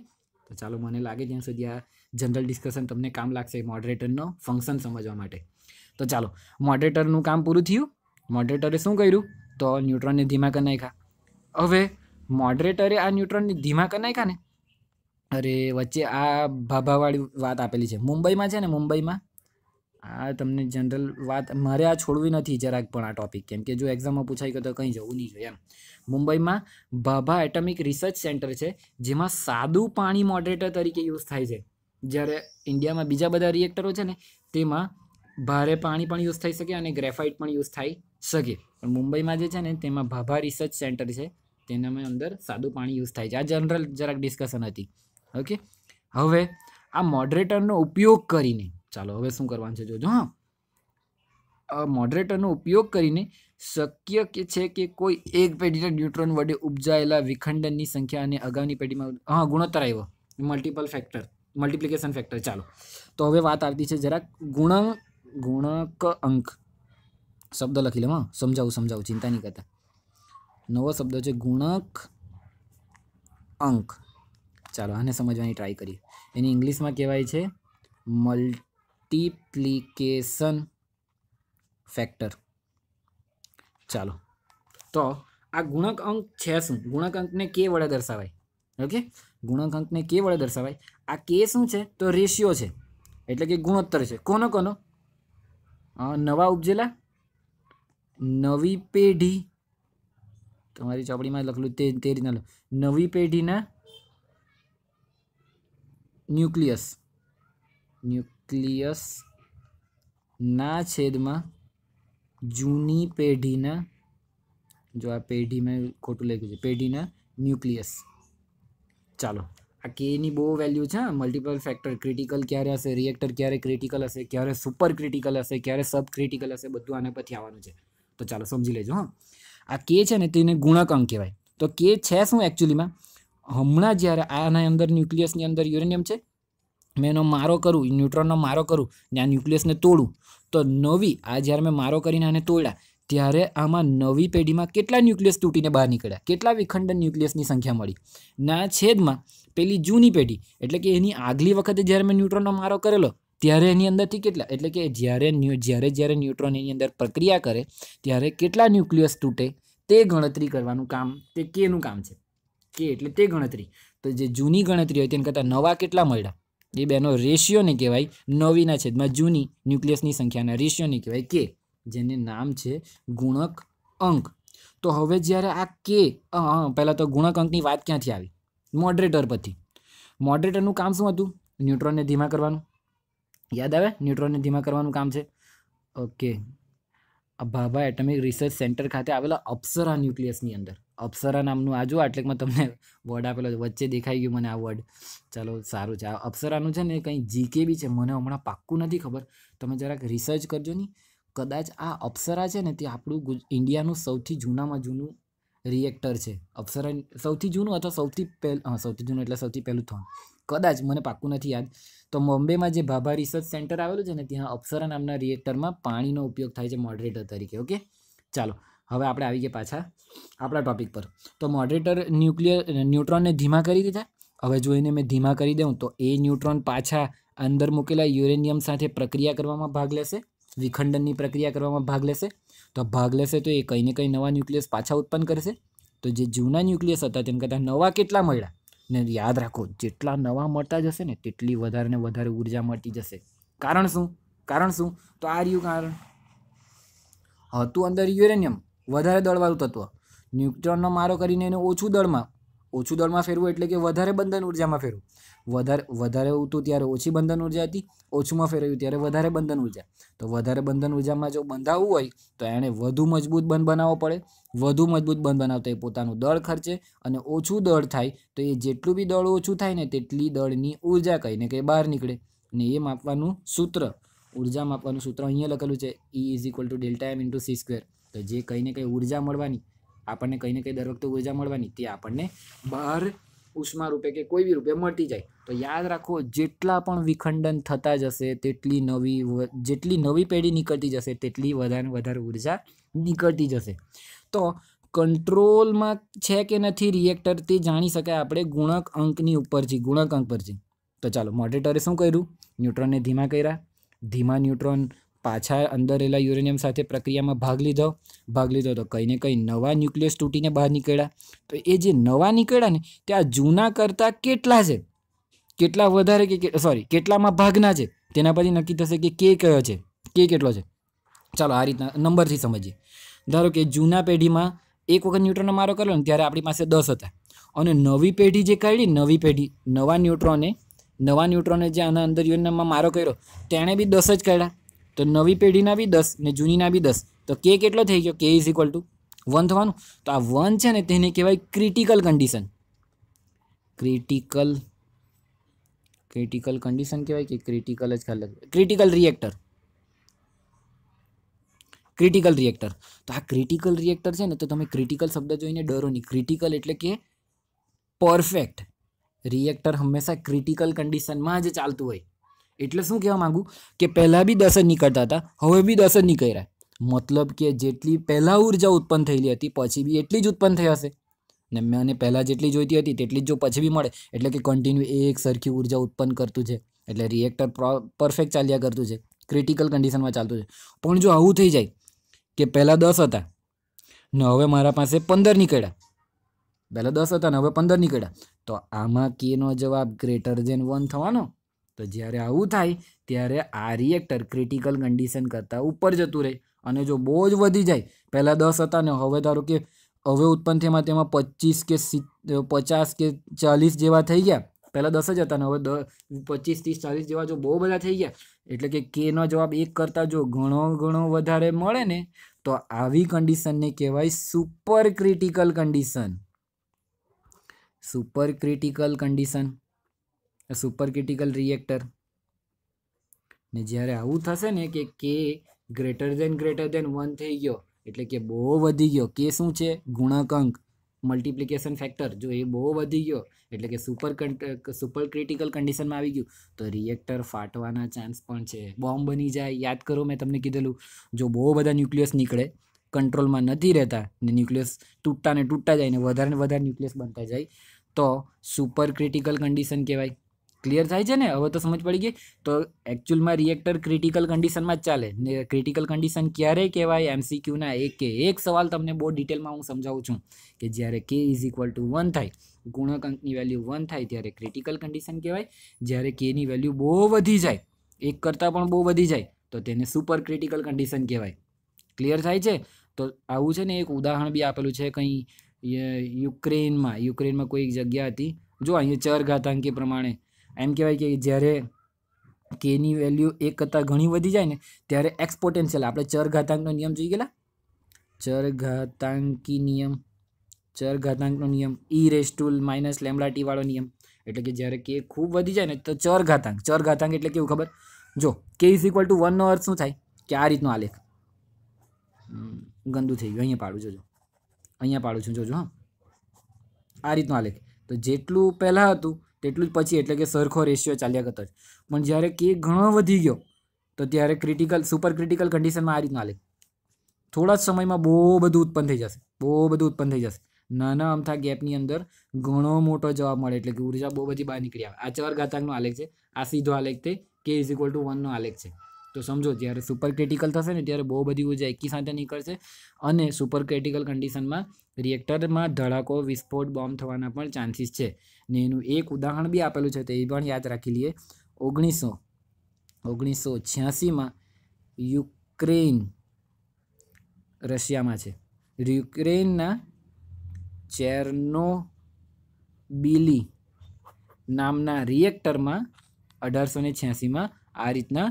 [SPEAKER 1] તો ચાલો મને લાગે જ્યાં સુધી આ જનરલ ડિસ્કશન તમને કામ લાગશે મોડરેટરનો ફંક્શન સમજવા માટે તો ચાલો મોડરેટરનું કામ પૂરું થયું મોડરેટરે શું કર્યું તો ન્યુટ્રોનને ધીમા કરી નાખ્યા હવે મોડરેટરે આ ન્યુટ્રોનને ધીમા કરી નાખ્યા ને અરે વચ્ચે આ ભાભાવાળી વાત આપેલી છે મુંબઈમાં છે ને મુંબઈમાં આ તમને જનરલ વાત મારે આ છોડવી નથી જરાક પણ આ ટોપિક કેમ કે જો એક્ઝામમાં પૂછાઈ ગયો તો કંઈ જવું નહીં જોઈએ એમ મુંબઈમાં ભાભા એટમિક રિસર્ચ સેન્ટર છે જેમાં સાદું પાણી મોડરેટર તરીકે યુઝ થાય છે જ્યારે ઇન્ડિયામાં બીજા બધા રિએક્ટરો છે ને તેમાં ભારે પાણી પણ યુઝ થઈ શકે અને ગ્રેફાઇટ પણ યુઝ થઈ શકે પણ મુંબઈમાં જે છે ને તેમાં ભાભા રિસર્ચ સેન્ટર છે તેનામાં અંદર સાદું પાણી યુઝ થાય છે આ જનરલ જરાક ડિસ્કશન હતી ઓકે હવે આ મોડરેટરનો ઉપયોગ કરીને ચાલો હવે શું કરવાનું છે જોજો હા મોડરેટરનો ઉપયોગ કરીને શક્ય કે છે કે કોઈ એક પેઢીના ન્યુટ્રોન વડે ઉપજાયેલા વિખંડનની સંખ્યા અને અગાઉની પેઢીમાં હા ગુણોત્તર આવ્યો મલ્ટિપલ ફેક્ટર મલ્ટિપ્લિકેશન ફેક્ટર ચાલો તો હવે વાત આવતી છે જરાક ગુણ ગુણક અંક શબ્દ લખી લે હા સમજાવું સમજાવું ચિંતા નહીં કરતા નવો શબ્દ છે ગુણક અંક ચાલો આને સમજવાની ટ્રાય કરીએ એની ઇંગ્લિશમાં કહેવાય છે મલ્ટીપ્લિકેશન ફેક્ટર ચાલો તો આ ગુણક અંક છે શું ગુણક અંકને કે વડે દર્શાવાય ઓકે ગુણક અંકને કે વડે દર્શાવાય આ કે શું છે તો રેશિયો છે એટલે કે ગુણોત્તર છે કોનો કોનો નવા ઉપજેલા નવી પેઢી તમારી ચોપડીમાં લખલું તે તે રીતના નવી પેઢીના ન્યુક્લિયસ ન્યુક્લિયસ ના છેદમાં જૂની પેઢીના જો આ પેઢી મેં ખોટું લખ્યું છે પેઢીના ન્યુક્લિયસ ચાલો આ કેની બહુ વેલ્યુ છે મલ્ટિપલ ફેક્ટર ક્રિટિકલ ક્યારે હશે રિએક્ટર ક્યારે ક્રિટિકલ હશે ક્યારે સુપર ક્રિટિકલ હશે ક્યારે સબ ક્રિટિકલ હશે બધું આના પરથી આવવાનું છે તો ચાલો સમજી લેજો હા આ કે છે ને તેને ગુણક અંક કહેવાય તો કે છે શું એકચ્યુઅલીમાં હમણાં જ્યારે આના અંદર ન્યુક્લિયસની અંદર યુરેનિયમ છે મેં એનો મારો કરું ન્યુટ્રોનનો મારો કરું ને આ ન્યુક્લિયસને તોડું તો નવી આ જ્યારે મેં મારો કરીને આને તોડ્યા ત્યારે આમાં નવી પેઢીમાં કેટલા ન્યુક્લિયસ તૂટીને બહાર નીકળ્યા કેટલા વિખંડન ન્યુક્લિયસની સંખ્યા મળી ના છેદમાં પેલી જૂની પેઢી એટલે કે એની આગલી વખતે જ્યારે મેં ન્યુટ્રોનનો મારો કરેલો ત્યારે એની અંદરથી કેટલા એટલે કે જ્યારે જ્યારે જ્યારે ન્યુટ્રોન એની અંદર પ્રક્રિયા કરે ત્યારે કેટલા ન્યુક્લિયસ તૂટે તે ગણતરી કરવાનું કામ તે કેનું કામ છે કે એટલે તે ગણતરી તો જે જૂની ગણતરી હોય તેને કરતાં નવા કેટલા મળ્યા એ બેનો રેશિયોને કહેવાય નવીના છેદમાં જૂની ન્યુક્લિયસની સંખ્યાના રેશિયોને કહેવાય કે જેને નામ છે ગુણક અંક તો હવે જ્યારે આ કે પહેલાં તો ગુણક અંકની વાત ક્યાંથી આવી મોડરેટર પરથી મોડરેટરનું કામ શું હતું ન્યુટ્રોનને ધીમા કરવાનું યાદ આવે ન્યુટ્રોનને ધીમા કરવાનું કામ છે okay Bhabha atomic research centre ખાતે આવેલા અપ્સરા ન્યુક્લિયસની અંદર અપ્સરા નામનું આ જો આટલેકમાં તમને વર્ડ આપેલો છે વચ્ચે દેખાઈ ગયું મને આ વર્ડ ચાલો સારું છે આ અપ્સરાનું છે ને કંઈ જીકે બી છે મને હમણાં પાક્કું નથી ખબર તમે જરાક રિસર્ચ કરજો ને કદાચ આ અપ્સરા છે ને તે આપણું ઇન્ડિયાનું સૌથી જૂનામાં જૂનું રિએક્ટર છે અપ્સરા સૌથી જૂનું અથવા સૌથી પહેલ સૌથી જૂનું એટલે સૌથી પહેલું થોન કદાચ મને પાક્કું નથી યાદ તો બોમ્બેમાં જે ભાભા રિસર્ચ સેન્ટર આવેલું છે ને ત્યાં અપ્સરા નામના રિએક્ટરમાં પાણીનો ઉપયોગ થાય છે મોડરેટર તરીકે ઓકે ચાલો હવે આપણે આવી ગયા પાછા આપણા ટોપિક પર તો મોડરેટર ન્યુક્લિયર ન્યુટ્રોનને ધીમા કરી દીધા હવે જોઈને મેં ધીમા કરી દઉં તો એ ન્યુટ્રોન પાછા અંદર મૂકેલા યુરેનિયમ સાથે પ્રક્રિયા કરવામાં ભાગ લેશે વિખંડનની પ્રક્રિયા કરવામાં ભાગ લેશે તો ભાગ લેશે તો એ કંઈ ને કંઈ નવા ન્યુક્લિયસ પાછા ઉત્પન્ન કરશે તો જે જૂના ન્યુક્લિયસ હતા તેમ કરતાં નવા કેટલા મળ્યા ને યાદ રાખો જેટલા નવા મળતા જશે ને તેટલી વધારે વધારે ઉર્જા મળતી જશે કારણ શું કારણ શું તો આ રહ્યું કારણ હતું અંદર યુરેનિયમ વધારે દળવાળું તત્વ ન્યુટ્રોનનો મારો કરીને એને ઓછું દળમાં ઓછું દળમાં ફેરવું એટલે કે વધારે બંધન ઉર્જામાં ફેરવું વધારે વધારે ઉતું ત્યારે ઓછી બંધન ઉર્જા હતી ઓછુંમાં ફેરવ્યું ત્યારે વધારે બંધન ઉર્જા તો વધારે બંધન ઉર્જામાં જો બંધાવવું હોય તો એણે વધુ મજબૂત બંધ બનાવવો પડે વધુ મજબૂત બંધ બનાવતા એ પોતાનું દળ ખર્ચે અને ઓછું દળ થાય તો એ જેટલું બી દળ ઓછું થાય ને તેટલી દળની ઉર્જા કહીને કંઈ બહાર નીકળે અને એ માપવાનું સૂત્ર ઉર્જા માપવાનું સૂત્ર અહીંયા લખેલું છે E is equal to delta M into C square તો જે કંઈ ને કંઈ ઉર્જા મળવાની આપણને કંઈ ને કંઈ દર વખતે ઉર્જા મળવાની તે આપણને બહાર ઉષ્મા રૂપે કે કોઈ બી રૂપે મળતી જાય તો યાદ રાખો જેટલા પણ વિખંડન થતા જશે તેટલી નવી જેટલી નવી પેઢી નીકળતી જશે તેટલી વધારે વધારે ઉર્જા નીકળતી જશે તો કંટ્રોલમાં છે કે નથી રિએક્ટર તે જાણી શકાય આપણે ગુણક અંકની ઉપરથી ગુણક અંક પરથી તો ચાલો મોડરેટરે શું કર્યું ન્યુટ્રોનને ધીમા કર્યા ધીમા ન્યુટ્રોન પાછા અંદર અંદરેલા યુરેનિયમ સાથે પ્રક્રિયામાં ભાગ લીધો ભાગ લીધો તો કંઈ ને કંઈ નવા ન્યુક્લિયસ તૂટીને બહાર નીકળ્યા તો એ જે નવા નીકળ્યા ને તે આ જૂના કરતાં કેટલા છે કેટલા વધારે કે સોરી કેટલામાં ભાગના છે તેના પછી નક્કી થશે કે કે કયો છે કે કેટલો છે ચાલો આ રીતના નંબરથી સમજીએ ધારો કે જૂના પેઢીમાં એક વખત ન્યુટ્રોનનો મારો કર્યો ને ત્યારે આપણી પાસે દસ હતા અને નવી પેઢી જે કાઢી નવી પેઢી નવા ન્યુટ્રોને નવા ન્યુટ્રોને જે આના અંદર યુરેનિયમમાં મારો કર્યો તેણે બી દસ જ કાઢ્યા તો નવી પેઢીના બી દસ ને જૂનીના બી દસ તો કે કેટલો થઈ ગયો કે ઇઝ ઇક્વલ ટુ વન થવાનું તો આ વન છે ને તેને કહેવાય critical condition critical critical condition કહેવાય કે ક્રિટિકલ જ ખ્યાલ ક્રિટિકલ રિએક્ટર ક્રિટિકલ રિએક્ટર તો આ ક્રિટિકલ રિએક્ટર છે ને તો તમે ક્રિટિકલ શબ્દ જોઈને ડરો નહીં ક્રિટિકલ એટલે કે પરફેક્ટ રિએક્ટર હંમેશા ક્રિટિકલ કન્ડિશનમાં જ ચાલતું હોય એટલે શું કહેવા માગું કે પહેલાં બી દસ જ નીકળતા હતા હવે બી દસ જ નીકળ્યા મતલબ કે જેટલી પહેલાં ઉર્જા ઉત્પન્ન થયેલી હતી પછી બી એટલી જ ઉત્પન્ન થઈ હશે ને મને પહેલાં જેટલી જોઈતી હતી તેટલી જ જો પછી બી મળે એટલે કે કન્ટિન્યુ એક સરખી ઉર્જા ઉત્પન્ન કરતું છે એટલે રિએક્ટર પરફેક્ટ ચાલ્યા કરતું છે ક્રિટિકલ કન્ડિશનમાં ચાલતું છે પણ જો આવું થઈ જાય કે પહેલાં દસ હતા ને હવે મારા પાસે પંદર નીકળ્યા પહેલાં દસ હતા ને હવે પંદર નીકળ્યા તો આમાં કેનો જવાબ ગ્રેટર ધેન વન થવાનો તો જ્યારે આવું થાય ત્યારે આ રિએક્ટર ક્રિટિકલ કન્ડિશન કરતાં ઉપર જતું રહે અને જો બહુ જ વધી જાય પહેલાં દસ હતા ને હવે ધારો કે હવે ઉત્પન્ન થયામાં તેમાં પચીસ કે પચાસ કે ચાલીસ જેવા થઈ ગયા પહેલાં દસ જ હતા ને હવે દસ પચીસ ત્રીસ ચાલીસ જેવા જો બહુ બધા થઈ ગયા એટલે કે કેનો જવાબ એક કરતાં જો ઘણો ઘણો વધારે મળે ને તો આવી કન્ડિશનને કહેવાય super critical condition super critical condition super critical reactor ને જ્યારે આવું થશે ને કે કે greater than greater than one થઈ ગયો એટલે કે બહુ વધી ગયો કે શું છે ગુણક અંક મલ્ટિપ્લિકેશન ફેક્ટર જો એ બહુ વધી ગયો એટલે કે સુપર સુપર ક્રિટિકલ કન્ડિશનમાં આવી ગયું તો રિએક્ટર ફાટવાના ચાન્સ પણ છે બોમ્બ બની જાય યાદ કરો મેં તમને કીધેલું જો બહુ બધા ન્યુક્લિયસ નીકળે કંટ્રોલમાં નથી રહેતા ને ન્યુક્લિયસ તૂટતા ને તૂટતા જાય ને વધારે ને વધારે ન્યુક્લિયસ બનતા જાય તો સુપર ક્રિટિકલ કન્ડિશન કહેવાય ક્લિયર થાય છે ને હવે તો સમજ પડી ગઈ તો એકચ્યુઅલમાં રિએક્ટર ક્રિટિકલ કન્ડિશનમાં જ ચાલે ને ક્રિટિકલ કન્ડિશન ક્યારે કહેવાય એમસીક્યુના એક કે એક સવાલ તમને બહુ ડિટેલમાં હું સમજાવું છું કે જ્યારે કે ઇઝ ઇક્વલ ટુ વન થાય ગુણકાંકની વેલ્યુ વન થાય ત્યારે ક્રિટિકલ કન્ડિશન કહેવાય જ્યારે કેની વેલ્યુ બહુ વધી જાય એક કરતાં પણ બહુ વધી જાય તો તેને સુપર ક્રિટિકલ કન્ડિશન કહેવાય ક્લિયર થાય છે તો આવું છે ને એક ઉદાહરણ બી આપેલું છે કંઈ યુક્રેનમાં યુક્રેનમાં કોઈ જગ્યા હતી જો અહીંયા ચર ઘાતાંકી પ્રમાણે એમ કહેવાય કે જ્યારે કેની વેલ્યુ એક કરતાં ઘણી વધી જાય ને ત્યારે એક્સ પોટેન્શિયલ આપણે ચરઘાતાંકનો નિયમ જોઈ ગયેલા ચરઘાતાંકી નિયમ ચરઘાતાંકનો નિયમ E raise to minus lambda વાળો નિયમ એટલે કે જ્યારે કે ખૂબ વધી જાય ને તો ચરઘાતાંક ચરઘાતાંક એટલે કેવું ખબર જો કે ઇઝ ઇક્વલ ટુ વનનો અર્થ શું થાય કે આ રીતનો આલેખ ગંદુ થઈ ગયું અહીંયા પાડું જોજો અહીંયા પાડું છું જોજો હા આ રીતનો આલેખ તો જેટલું પહેલાં હતું તેટલું જ પછી એટલે કે સરખો રેશિયો ચાલ્યા કરતો જ પણ જ્યારે કે ઘણો વધી ગયો તો ત્યારે ક્રિટિકલ સુપર ક્રિટિકલ કન્ડિશનમાં આ રીતના હાલે થોડા જ સમયમાં બહુ બધું ઉત્પન્ન થઈ જશે બહુ બધું ઉત્પન્ન થઈ જશે નાના અમથા ગેપની અંદર ઘણો મોટો જવાબ મળે એટલે કે ઉર્જા બહુ બધી બહાર નીકળી આવે આ ચવર ઘાતાંકનો આલેખ છે આ સીધો આલેખ છે કે ઇઝ ઇક્વલ ટુ વનનો આલેખ છે તો સમજો જ્યારે સુપર ક્રિટિકલ થશે ને ત્યારે બહુ બધી ઉર્જા એકી સાથે નીકળશે અને સુપર ક્રિટિકલ કન્ડિશનમાં રિએક્ટરમાં ધડાકો વિસ્ફોટ બોમ્બ થવાના પણ ચાન્સીસ છે ને એનું એક ઉદાહરણ બી આપેલું છે તે પણ યાદ રાખી લઈએ ઓગણીસો ઓગણીસો છ્યાસીમાં યુક્રેન રશિયામાં છે યુક્રેનના ચેરનો બિલી નામના રિએક્ટરમાં અઢારસો ને છ્યાસીમાં આ રીતના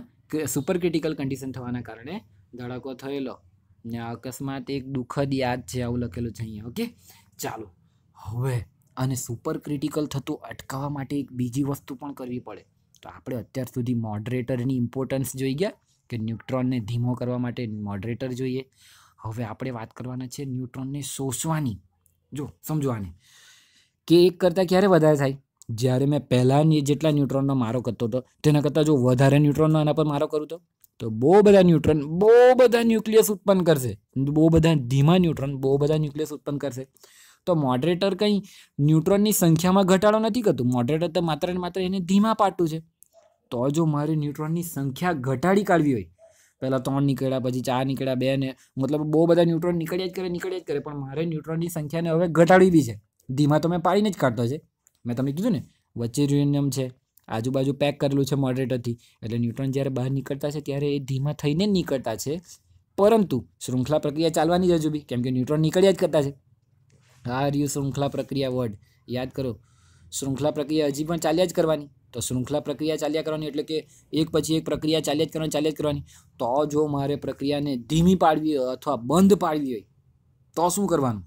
[SPEAKER 1] સુપર ક્રિટિકલ કન્ડિશન થવાના કારણે ધડાકો થયેલો ને અકસ્માત એક દુઃખદ યાદ છે આવું લખેલું છે અહીંયા ઓકે ચાલો હવે અને સુપર ક્રિટિકલ થતું અટકાવવા માટે એક બીજી વસ્તુ પણ કરવી પડે તો આપણે અત્યાર સુધી મોડરેટરની ઇમ્પોર્ટન્સ જોઈ ગયા કે ન્યુટ્રોનને ધીમો કરવા માટે મોડરેટર જોઈએ હવે આપણે વાત કરવાના છે ન્યુટ્રોનને શોષવાની જો સમજવાની કે એક કરતાં ક્યારે વધારે થાય જ્યારે મેં પહેલાં જેટલા ન્યુટ્રોનનો મારો કરતો હતો તેના કરતાં જો વધારે ન્યુટ્રોનનો એના પર મારો કરું તો તો બહુ બધા ન્યુટ્રોન બહુ બધા ન્યુક્લિયસ ઉત્પન્ન કરશે બહુ બધા ધીમા ન્યુટ્રોન બહુ બધા ન્યુક્લિયસ ઉત્પન્ન કરશે તો મોડરેટર કંઈ ન્યુટ્રોનની સંખ્યામાં ઘટાડો નથી કરતું મોડરેટર તો માત્ર ને માત્ર એને ધીમા પાટું છે તો જો મારે ન્યુટ્રોનની સંખ્યા ઘટાડી કાઢવી હોય પહેલાં ત્રણ નીકળ્યા પછી ચાર નીકળ્યા બે ને મતલબ બહુ બધા ન્યુટ્રોન નીકળ્યા જ કરે નીકળ્યા જ કરે પણ મારે ન્યુટ્રોનની સંખ્યાને હવે ઘટાડવી છે ધીમા તો મેં પાડીને જ કાઢતો છે મેં તમને કીધું ને વચ્ચે યુરેનિયમ છે આજુબાજુ પેક કરેલું છે મોડરેટરથી એટલે ન્યુટ્રોન જ્યારે બહાર નીકળતા છે ત્યારે એ ધીમા થઈને નીકળતા છે પરંતુ શૃંખલા પ્રક્રિયા ચાલવાની જ હજુ બી કેમ કે ન્યુટ્રોન નીકળ્યા જ કરતા છે આ રહ્યું શૃંખલા પ્રક્રિયા વર્ડ યાદ કરો શૃંખલા પ્રક્રિયા હજી પણ ચાલ્યા જ કરવાની તો શૃંખલા પ્રક્રિયા ચાલ્યા કરવાની એટલે કે એક પછી એક પ્રક્રિયા ચાલ્યા જ કરવાની ચાલ્યા જ કરવાની તો જો મારે પ્રક્રિયાને ધીમી પાડવી હોય અથવા બંધ પાડવી હોય તો શું કરવાનું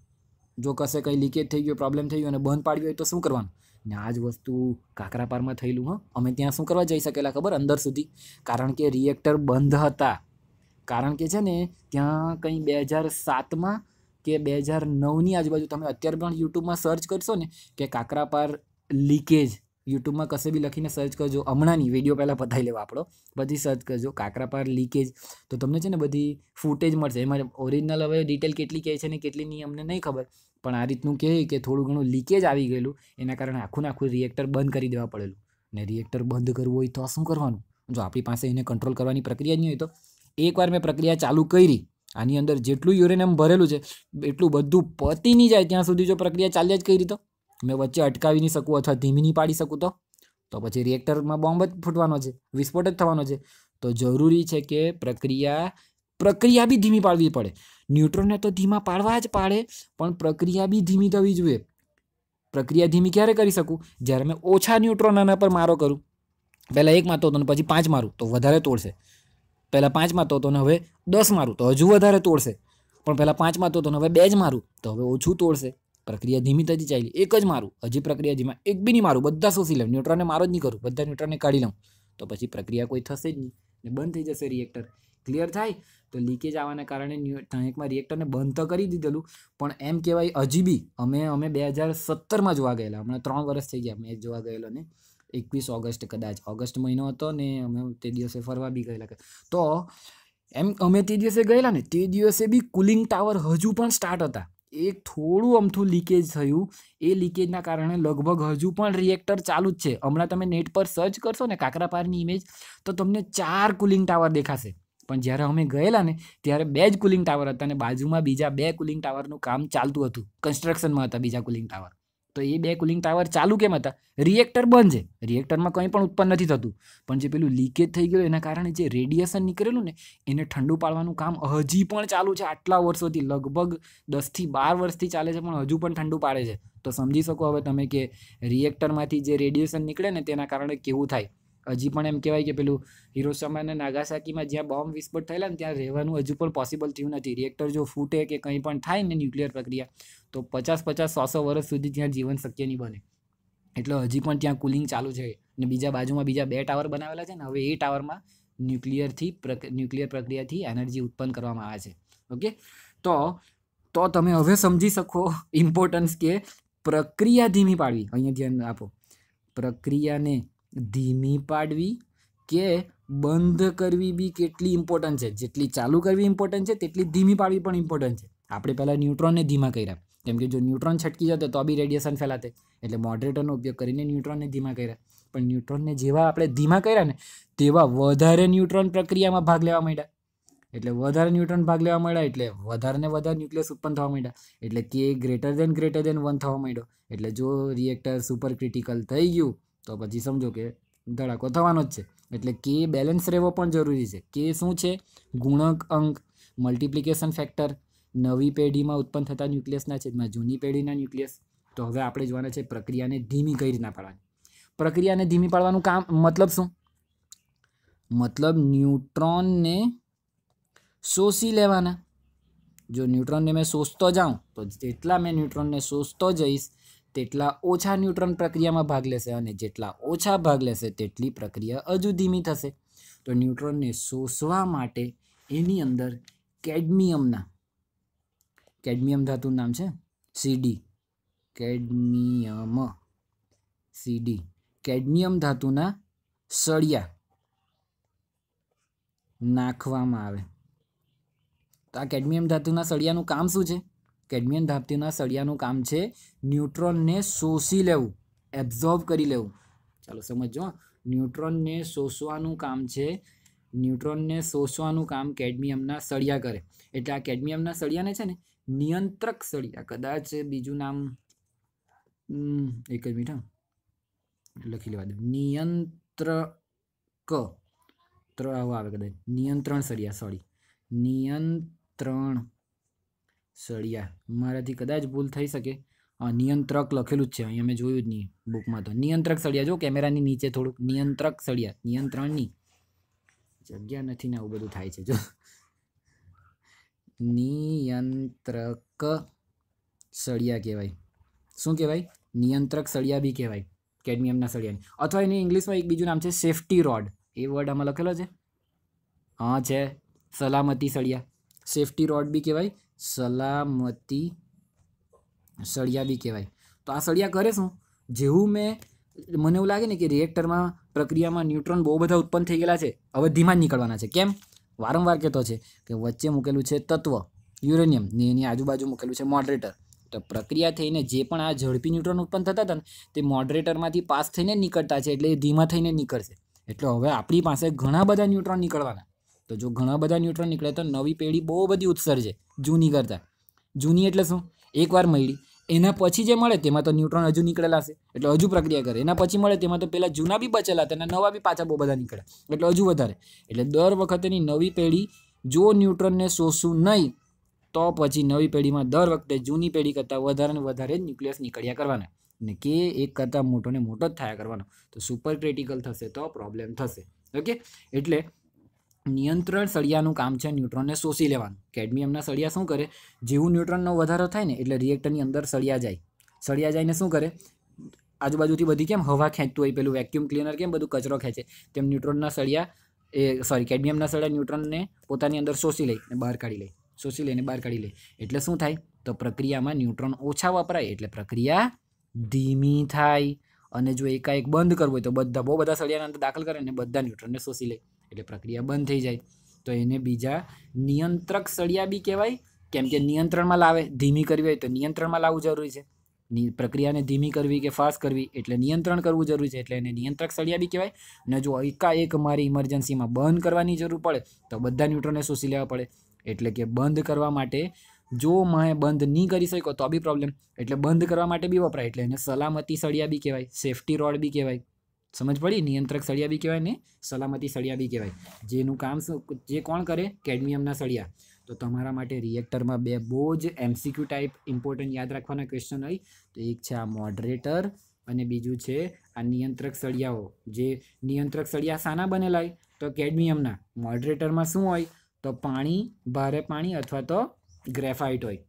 [SPEAKER 1] જો કશે કંઈ લીકેજ થઈ ગયો પ્રોબ્લેમ થઈ ગયો અને બંધ પાડવી હોય તો શું કરવાનું ને આ જ વસ્તુ કાકરાપારમાં થયેલું હં અમે ત્યાં શું કરવા જઈ શકેલા ખબર અંદર સુધી કારણ કે રિએક્ટર બંધ હતા કારણ કે છે ને ત્યાં કંઈ બે હજાર સાતમાં કે બે હજાર નવની આજુબાજુ તમે અત્યારે પણ યુટ્યુબમાં સર્ચ કરશો ને કે કાકરાપાર લીકેજ યુટ્યુબમાં કશે બી લખીને સર્ચ કરજો હમણાંની વિડીયો પહેલાં પતાવી લેવા આપણો બધી સર્ચ કરજો કાકરાપાર લીકેજ તો તમને છે ને બધી ફૂટેજ મળશે એમાં ઓરિજિનલ હવે ડિટેલ કેટલી કહે છે ને કેટલી નહીં અમને નહીં ખબર પણ આ રીતનું કહે કે થોડું ઘણું લીકેજ આવી ગયેલું એના કારણે આખું આખું રિએક્ટર બંધ કરી દેવા પડેલું ને રિએક્ટર બંધ કરવું હોય તો શું કરવાનું જો આપણી પાસે એને કંટ્રોલ કરવાની પ્રક્રિયા નહીં હોય તો એકવાર મેં પ્રક્રિયા ચાલુ કરી આની અંદર જેટલું યુરેનિયમ ભરેલું છે એટલું બધું પતી નહીં જાય ત્યાં સુધી જો પ્રક્રિયા ચાલ્યા જ કરી તો મેં વચ્ચે અટકાવી નહીં શકું અથવા ધીમી નહીં પાડી શકું તો તો પછી રિએક્ટરમાં બોમ્બ જ ફૂટવાનો છે વિસ્ફોટ જ થવાનો છે તો જરૂરી છે કે પ્રક્રિયા પ્રક્રિયા બી ધીમી પાડવી પડે ન્યુટ્રોનને તો ધીમા પાડવા જ પાડે પણ પ્રક્રિયા બી ધીમી થવી જોઈએ પ્રક્રિયા ધીમી ક્યારે કરી શકું જ્યારે મેં ઓછા ન્યુટ્રોન આના પર મારો કરું પહેલાં એક મારતો હતો ને પછી પાંચ મારું તો વધારે તોડશે પહેલાં પાંચ મારતો હતો ને હવે દસ મારું તો હજુ વધારે તોડશે પણ પહેલાં પાંચ મારતો હતો ને હવે બે જ મારું તો હવે ઓછું તોડશે પ્રક્રિયા ધીમી થતી ચાલી એક જ મારું હજી પ્રક્રિયા ધીમા એક બી નહીં મારું બધા શોષી લઉં ન્યુટ્રોનને મારો જ નહીં કરું બધા ન્યુટ્રોનને કાઢી લઉં તો પછી પ્રક્રિયા કોઈ થશે જ નહીં ને બંધ થઈ જશે રિએક્ટર ક્લિયર થાય તો લીકેજ આવવાના કારણે ન્યૂ રિએક્ટરને બંધ તો કરી દીધેલું પણ એમ કહેવાય હજી બી અમે અમે બે હજાર સત્તરમાં જોવા ગયેલા હમણાં ત્રણ વર્ષ થઈ ગયા મેચ જોવા ગયેલો ને એકવીસ ઓગસ્ટ કદાચ ઓગસ્ટ મહિનો હતો ને અમે તે દિવસે ફરવા બી ગયેલા તો એમ અમે તે દિવસે ગયેલા ને તે દિવસે બી કુલિંગ ટાવર હજુ પણ સ્ટાર્ટ હતા એ થોડું અમથું લીકેજ થયું એ લીકેજના કારણે લગભગ હજુ પણ રિએક્ટર ચાલુ જ છે હમણાં તમે નેટ પર સર્ચ કરશો ને કાકરાપારની ઇમેજ તો તમને ચાર કુલિંગ ટાવર દેખાશે પણ જ્યારે અમે ગયેલા ને ત્યારે બે જ કુલિંગ ટાવર હતા અને બાજુમાં બીજા બે કુલિંગ ટાવરનું કામ ચાલતું હતું કન્સ્ટ્રક્શનમાં હતા બીજા કુલિંગ ટાવર તો એ બે કુલિંગ ટાવર ચાલુ કેમ હતા રિએક્ટર બંધ છે રિએક્ટરમાં કંઈ પણ ઉત્પન્ન નથી થતું પણ જે પેલું લીકેજ થઈ ગયું એના કારણે જે રેડિયેશન નીકળેલું ને એને ઠંડુ પાડવાનું કામ હજી પણ ચાલુ છે આટલા વર્ષોથી લગભગ દસથી બાર વર્ષથી ચાલે છે પણ હજુ પણ ઠંડુ પાડે છે તો સમજી શકો હવે તમે કે રિએક્ટરમાંથી જે રેડિયેશન નીકળે ને તેના કારણે કેવું થાય હજી પણ એમ કહેવાય કે પેલું હિરોસામા અને નાગાસાકીમાં જ્યાં બોમ્બ વિસ્ફોટ થયેલા ને ત્યાં રહેવાનું હજુ પણ પોસિબલ થયું નથી રિએક્ટર જો ફૂટે કે કંઈ પણ થાય ને ન્યુક્લિયર પ્રક્રિયા તો પચાસ પચાસ સો સો વર્ષ સુધી ત્યાં જીવન શક્ય નહીં બને એટલે હજી પણ ત્યાં કુલિંગ ચાલુ છે અને બીજા બાજુમાં બીજા બે ટાવર બનાવેલા છે ને હવે એ ટાવરમાં ન્યુક્લિયરથી ન્યુક્લિયર પ્રક્રિયાથી એનર્જી ઉત્પન્ન કરવામાં આવે છે ઓકે તો તો તમે હવે સમજી શકો ઇમ્પોર્ટન્સ કે પ્રક્રિયા ધીમી પાડવી અહીંયા ધ્યાન આપો પ્રક્રિયાને ધીમી પાડવી કે બંધ કરવી બી કેટલી ઇમ્પોર્ટન્ટ છે જેટલી ચાલુ કરવી ઇમ્પોર્ટન્ટ છે તેટલી ધીમી પાડવી પણ ઇમ્પોર્ટન્ટ છે આપણે પહેલાં ન્યુટ્રોનને ધીમા કર્યા કેમ કે જો ન્યુટ્રોન છટકી જતો તો બી રેડિયેશન ફેલાતે એટલે મોડરેટરનો ઉપયોગ કરીને ન્યુટ્રોનને ધીમા કર્યા પણ ન્યુટ્રોનને જેવા આપણે ધીમા કર્યા ને તેવા વધારે ન્યુટ્રોન પ્રક્રિયામાં ભાગ લેવા માંડ્યા એટલે વધારે ન્યુટ્રોન ભાગ લેવા માંડ્યા એટલે વધારે ને વધારે ન્યુક્લિયસ ઉત્પન્ન થવા માંડ્યા એટલે કે greater than greater than one થવા માંડ્યો એટલે જો રિએક્ટર સુપર ક્રિટિકલ થઈ ગયું તો પછી સમજો કે ધડાકો થવાનો જ છે એટલે કે બેલેન્સ રહેવો પણ જરૂરી છે કે શું છે ગુણક અંક મલ્ટિપ્લિકેશન ફેક્ટર નવી પેઢીમાં ઉત્પન્ન થતા ન્યુક્લિયસના છેદમાં જૂની પેઢીના ન્યુક્લિયસ તો હવે આપણે જોવાના છે પ્રક્રિયાને ધીમી કઈ રીતના પાડવાની પ્રક્રિયાને ધીમી પાડવાનું કામ મતલબ શું મતલબ ન્યુટ્રોનને શોષી લેવાના જો ન્યુટ્રોનને મેં શોષતો જાઉં તો જેટલા મેં ન્યુટ્રોનને શોષતો જઈશ તેટલા ઓછા ન્યુટ્રોન પ્રક્રિયામાં ભાગ લેશે અને જેટલા ઓછા ભાગ લેશે તેટલી પ્રક્રિયા હજુ ધીમી થશે તો ન્યુટ્રોનને શોષવા માટે એની અંદર કેડમિયમના કેડમિયમ ધાતુનું નામ છે સીડી કેડમિયમ સીડી કેડમિયમ ધાતુના સળિયા નાખવામાં આવે તો આ કેડમિયમ ધાતુના સળિયાનું કામ શું છે કેડમિયન ધાપતીના સળિયાનું કામ છે ન્યુટ્રોનને શોષી લેવું એબ્ઝોર્વ કરી લેવું ચાલો સમજો ન્યુટ્રોનને શોષવાનું કામ છે ન્યુટ્રોનને શોષવાનું કામ કેડમિયમના સળિયા કરે એટલે આ કેડમિયમના સળિયાને છે ને નિયંત્રક સળિયા કદાચ બીજું નામ એક જ મીઠા લખી લેવા દઉં નિયંત્રક ત્ર આવો આવે કદાચ નિયંત્રણ સળિયા સોરી નિયંત્રણ સળિયા મારાથી કદાચ ભૂલ થઈ શકે નિયંત્રક લખેલું જ છે અહીંયા મેં જોયું જ નહીં બુકમાં તો નિયંત્રક સળિયા જો કેમેરાની નીચે થોડુંક નિયંત્રક સળિયા નિયંત્રણની જગ્યા નથી ને આવું બધું થાય છે જો નિયંત્રક સળિયા કહેવાય શું કહેવાય નિયંત્રક સળિયા બી કહેવાય કેડમિયમના સળિયાની અથવા એની ઇંગ્લિશમાં એક બીજું નામ છે સેફ્ટી રોડ એ વર્ડ આમાં લખેલો છે હા છે સલામતી સળિયા સેફ્ટી રોડ બી કહેવાય સલામતી સળિયા બી કહેવાય તો આ સળિયા કરે શું જેવું મેં મને એવું લાગે ને કે રિએક્ટરમાં પ્રક્રિયામાં ન્યુટ્રોન બહુ બધા ઉત્પન્ન થઈ ગયેલા છે હવે ધીમા જ નીકળવાના છે કેમ વારંવાર કહેતો છે કે વચ્ચે મૂકેલું છે તત્વ યુરેનિયમ ને એની આજુબાજુ મૂકેલું છે મોડરેટર તો પ્રક્રિયા થઈને જે પણ આ ઝડપી ન્યુટ્રોન ઉત્પન્ન થતા હતા ને તે મોડરેટરમાંથી પાસ થઈને નીકળતા છે એટલે એ ધીમા થઈને નીકળશે એટલે હવે આપણી પાસે ઘણા બધા ન્યુટ્રોન નીકળવાના તો જો ઘણા બધા ન્યુટ્રોન નીકળે તો નવી પેઢી બહુ બધી ઉત્સર્જે જૂની કરતાં જૂની એટલે શું એકવાર મળી એના પછી જે મળે તેમાં તો ન્યુટ્રોન હજુ નીકળેલા હશે એટલે હજુ પ્રક્રિયા કરે એના પછી મળે તેમાં તો પહેલાં જૂના બી બચેલા હતા અને નવા બી પાછા બહુ બધા નીકળે એટલે હજુ વધારે એટલે દર વખતેની નવી પેઢી જો ન્યુટ્રોનને શોષવું નહીં તો પછી નવી પેઢીમાં દર વખતે જૂની પેઢી કરતાં વધારે ને વધારે ન્યુક્લિયસ નીકળ્યા કરવાના અને કે એક કરતાં મોટો ને મોટો જ થયા કરવાનો તો સુપર ક્રિટિકલ થશે તો પ્રોબ્લેમ થશે ઓકે એટલે નિયંત્રણ સળિયાનું કામ છે ન્યુટ્રોનને શોષી લેવાનું કેડમિયમના સળિયા શું કરે જેવું ન્યુટ્રોનનો વધારો થાય ને એટલે રિએક્ટરની અંદર સળિયા જાય સળિયા જાય ને શું કરે આજુબાજુથી બધી કેમ હવા ખેંચતું હોય પેલું વેક્યુમ ક્લીનર કેમ બધું કચરો ખેંચે તેમ ન્યુટ્રોનના સળિયા એ સોરી કેડમિયમના સળિયા ન્યુટ્રોનને પોતાની અંદર શોષી લે અને બહાર કાઢી લે શોષી લઈને બહાર કાઢી લે એટલે શું થાય તો પ્રક્રિયામાં ન્યુટ્રોન ઓછા વપરાય એટલે પ્રક્રિયા ધીમી થાય અને જો એકાએક બંધ કરવું હોય તો બધા બહુ બધા સળિયાના અંદર દાખલ કરે ને બધા ન્યુટ્રોનને શોષી લે એટલે પ્રક્રિયા બંધ થઈ જાય તો એને બીજા નિયંત્રક સળિયા બી કહેવાય કેમ કે નિયંત્રણમાં લાવે ધીમી કરવી હોય તો નિયંત્રણમાં લાવવું જરૂરી છે પ્રક્રિયાને ધીમી કરવી કે ફાસ્ટ કરવી એટલે નિયંત્રણ કરવું જરૂરી છે એટલે એને નિયંત્રક સળિયા બી કહેવાય અને જો એકાએક મારી ઇમરજન્સીમાં બંધ કરવાની જરૂર પડે તો બધા ન્યુટ્રોનને શોષી લેવા પડે એટલે કે બંધ કરવા માટે જો મેં બંધ નહીં કરી શકો તો બી પ્રોબ્લેમ એટલે બંધ કરવા માટે બી વપરાય એટલે એને સલામતી સળિયા બી કહેવાય સેફ્ટી રોડ બી કહેવાય સમજ પડી નિયંત્રક સળિયા બી કહેવાય ને સલામતી સળિયા બી કહેવાય જેનું કામ જે કોણ કરે કેડમિયમના સળિયા તો તમારા માટે રિએક્ટરમાં બે બહુ જ એમસીક્યુ ટાઈપ ઇમ્પોર્ટન્ટ યાદ રાખવાના ક્વેશ્ચન હોય તો એક છે આ મોડરેટર અને બીજું છે આ નિયંત્રક સળિયાઓ જે નિયંત્રક સળિયા સાના બનેલા હોય તો કેડમિયમના મોડરેટરમાં શું હોય તો પાણી ભારે પાણી અથવા તો ગ્રેફાઇટ હોય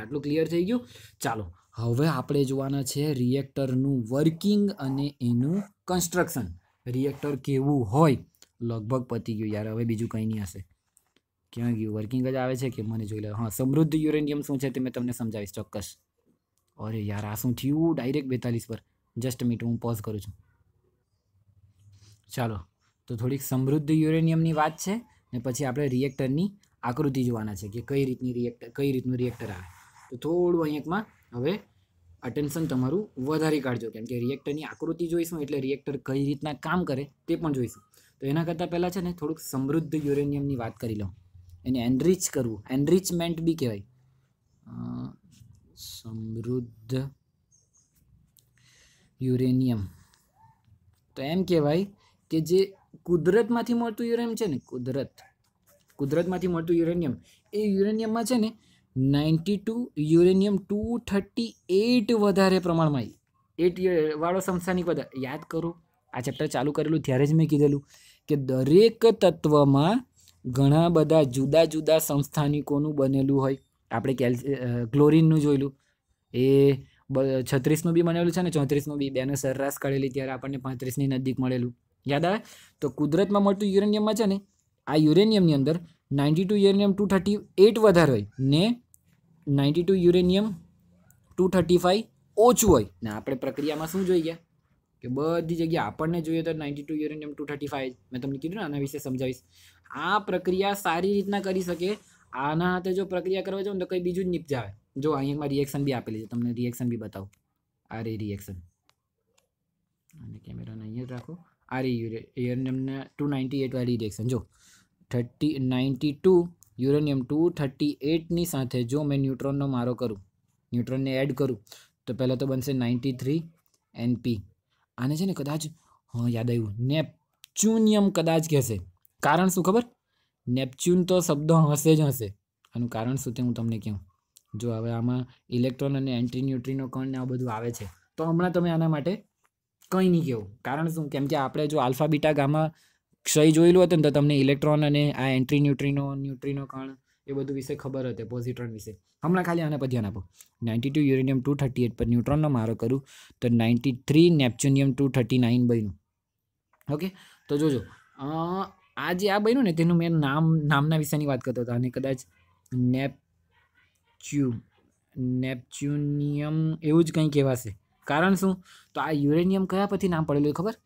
[SPEAKER 1] આટલું ક્લિયર થઈ ગયું ચાલો હવે આપણે જોવાના છે રિએક્ટરનું વર્કિંગ અને એનું કન્સ્ટ્રક્શન રિએક્ટર કેવું હોય લગભગ પતી ગયું યાર હવે બીજું કંઈ નહીં હશે ક્યાં ગયું વર્કિંગ જ આવે છે કે મને જોઈ લે હા સમૃદ્ધ યુરેનિયમ શું છે તે મેં તમને સમજાવીશ ચોક્કસ અરે યાર આ શું થયું ડાયરેક્ટ બેતાલીસ પર જસ્ટ મિનિટ હું પોઝ કરું છું ચાલો તો થોડીક સમૃદ્ધ યુરેનિયમની વાત છે ને પછી આપણે રિએક્ટરની આકૃતિ જોવાના છે કે કઈ રીતની રિએક્ટર કઈ રીતનું રિએક્ટર આવે તો થોડું અહીંયામાં હવે અટેન્શન તમારું વધારી કાઢજો કેમ કે રિએક્ટરની આકૃતિ જોઈશું એટલે રિએક્ટર કઈ રીતના કામ કરે તે પણ જોઈશું તો એના કરતાં પહેલાં છે ને થોડુંક સમૃદ્ધ યુરેનિયમની વાત કરી લઉં એને એનરીચ કરવું એનરીચમેન્ટ બી કહેવાય સમૃદ્ધ યુરેનિયમ તો એમ કહેવાય કે જે કુદરતમાંથી મળતું યુરેનિયમ છે ને કુદરત કુદરતમાંથી મળતું યુરેનિયમ એ યુરેનિયમમાં છે ને ninety two uranium two thirty eight વધારે પ્રમાણમાં એટ વાળો સમસાનિક પદાર્થ યાદ કરો આ ચેપ્ટર ચાલુ કરેલું ત્યારે જ મેં કીધેલું કે દરેક તત્વમાં ઘણા બધા જુદા જુદા સંસ્થાનિકોનું બનેલું હોય આપણે કેલ્સ ક્લોરિનનું જોયેલું એ છત્રીસનું બી બનેલું છે ને ચોત્રીસનું બી બેને સરરાસ કરેલી ત્યારે આપણને પાંત્રીસની નજીક મળેલું યાદ આવે તો કુદરતમાં મળતું યુરેનિયમમાં છે ને આ યુરેનિયમની અંદર ninety two uranium two thirty eight વધારે હોય ને ninety two uranium two thirty five ओछू हो अपने प्रक्रिया में शू जो गया कि बड़ी जगह अपनने जो है तो ninety two uranium two thirty five मैं तुमने कीधु आना विषय समझाईश आ प्रक्रिया सारी रीतना कर सके आना हाथ जो प्रक्रिया करवा जाओ तो कहीं बीजू नीप जाए जो अँ एक रिएक्शन भी आपेली है तमने रिएक्शन भी बताओ आ रे रिएक्शन कैमेरा ने अखो आ रे यूरेनियम टू नाइंटी एट वाली रिएक्शन जो thirty ninety two uranium two thirty એટની સાથે જો મેં ન્યુટ્રોનનો મારો કરું ન્યુટ્રોનને એડ કરું તો પહેલાં તો બનશે નાઇન્ટી થ્રી એનપી આને છે ને કદાચ હા યાદ આવ્યું નેપચ્યુનિયમ કદાચ કહેશે કારણ શું ખબર નેપચ્યુન તો શબ્દ હશે જ હશે આનું કારણ શું તે હું તમને કહું જો હવે આમાં ઇલેક્ટ્રોન અને એન્ટ્રી ન્યુટ્રીનો કણ ને આ બધું આવે છે તો હમણાં તમે આના માટે કંઈ નહીં કહેવું કારણ શું કેમ કે આપણે જો આલ્ફા બીટા ગામા ક્ષય જોયેલું હતું ને તો તમને ઇલેક્ટ્રોન અને આ એન્ટ્રી ન્યુટ્રીનો ન્યુટ્રીનો કણ એ બધું વિશે ખબર હતી પોઝિટ્રોન વિશે હમણાં ખાલી આને પર ધ્યાન આપો ninety two uranium two thirty eight પર ન્યુટ્રોનનો મારો કરું તો ninety three neptunium two thirty nine બન્યું ઓકે તો જોજો આ જે આ બન્યું ને તેનું મેં નામ નામના વિશેની વાત કરતો હતો અને કદાચ નેપચ્યુ નેપચ્યુનિયમ એવું જ કંઈ કહેવાશે કારણ શું તો આ યુરેનિયમ કયા પછી નામ પડેલું ખબર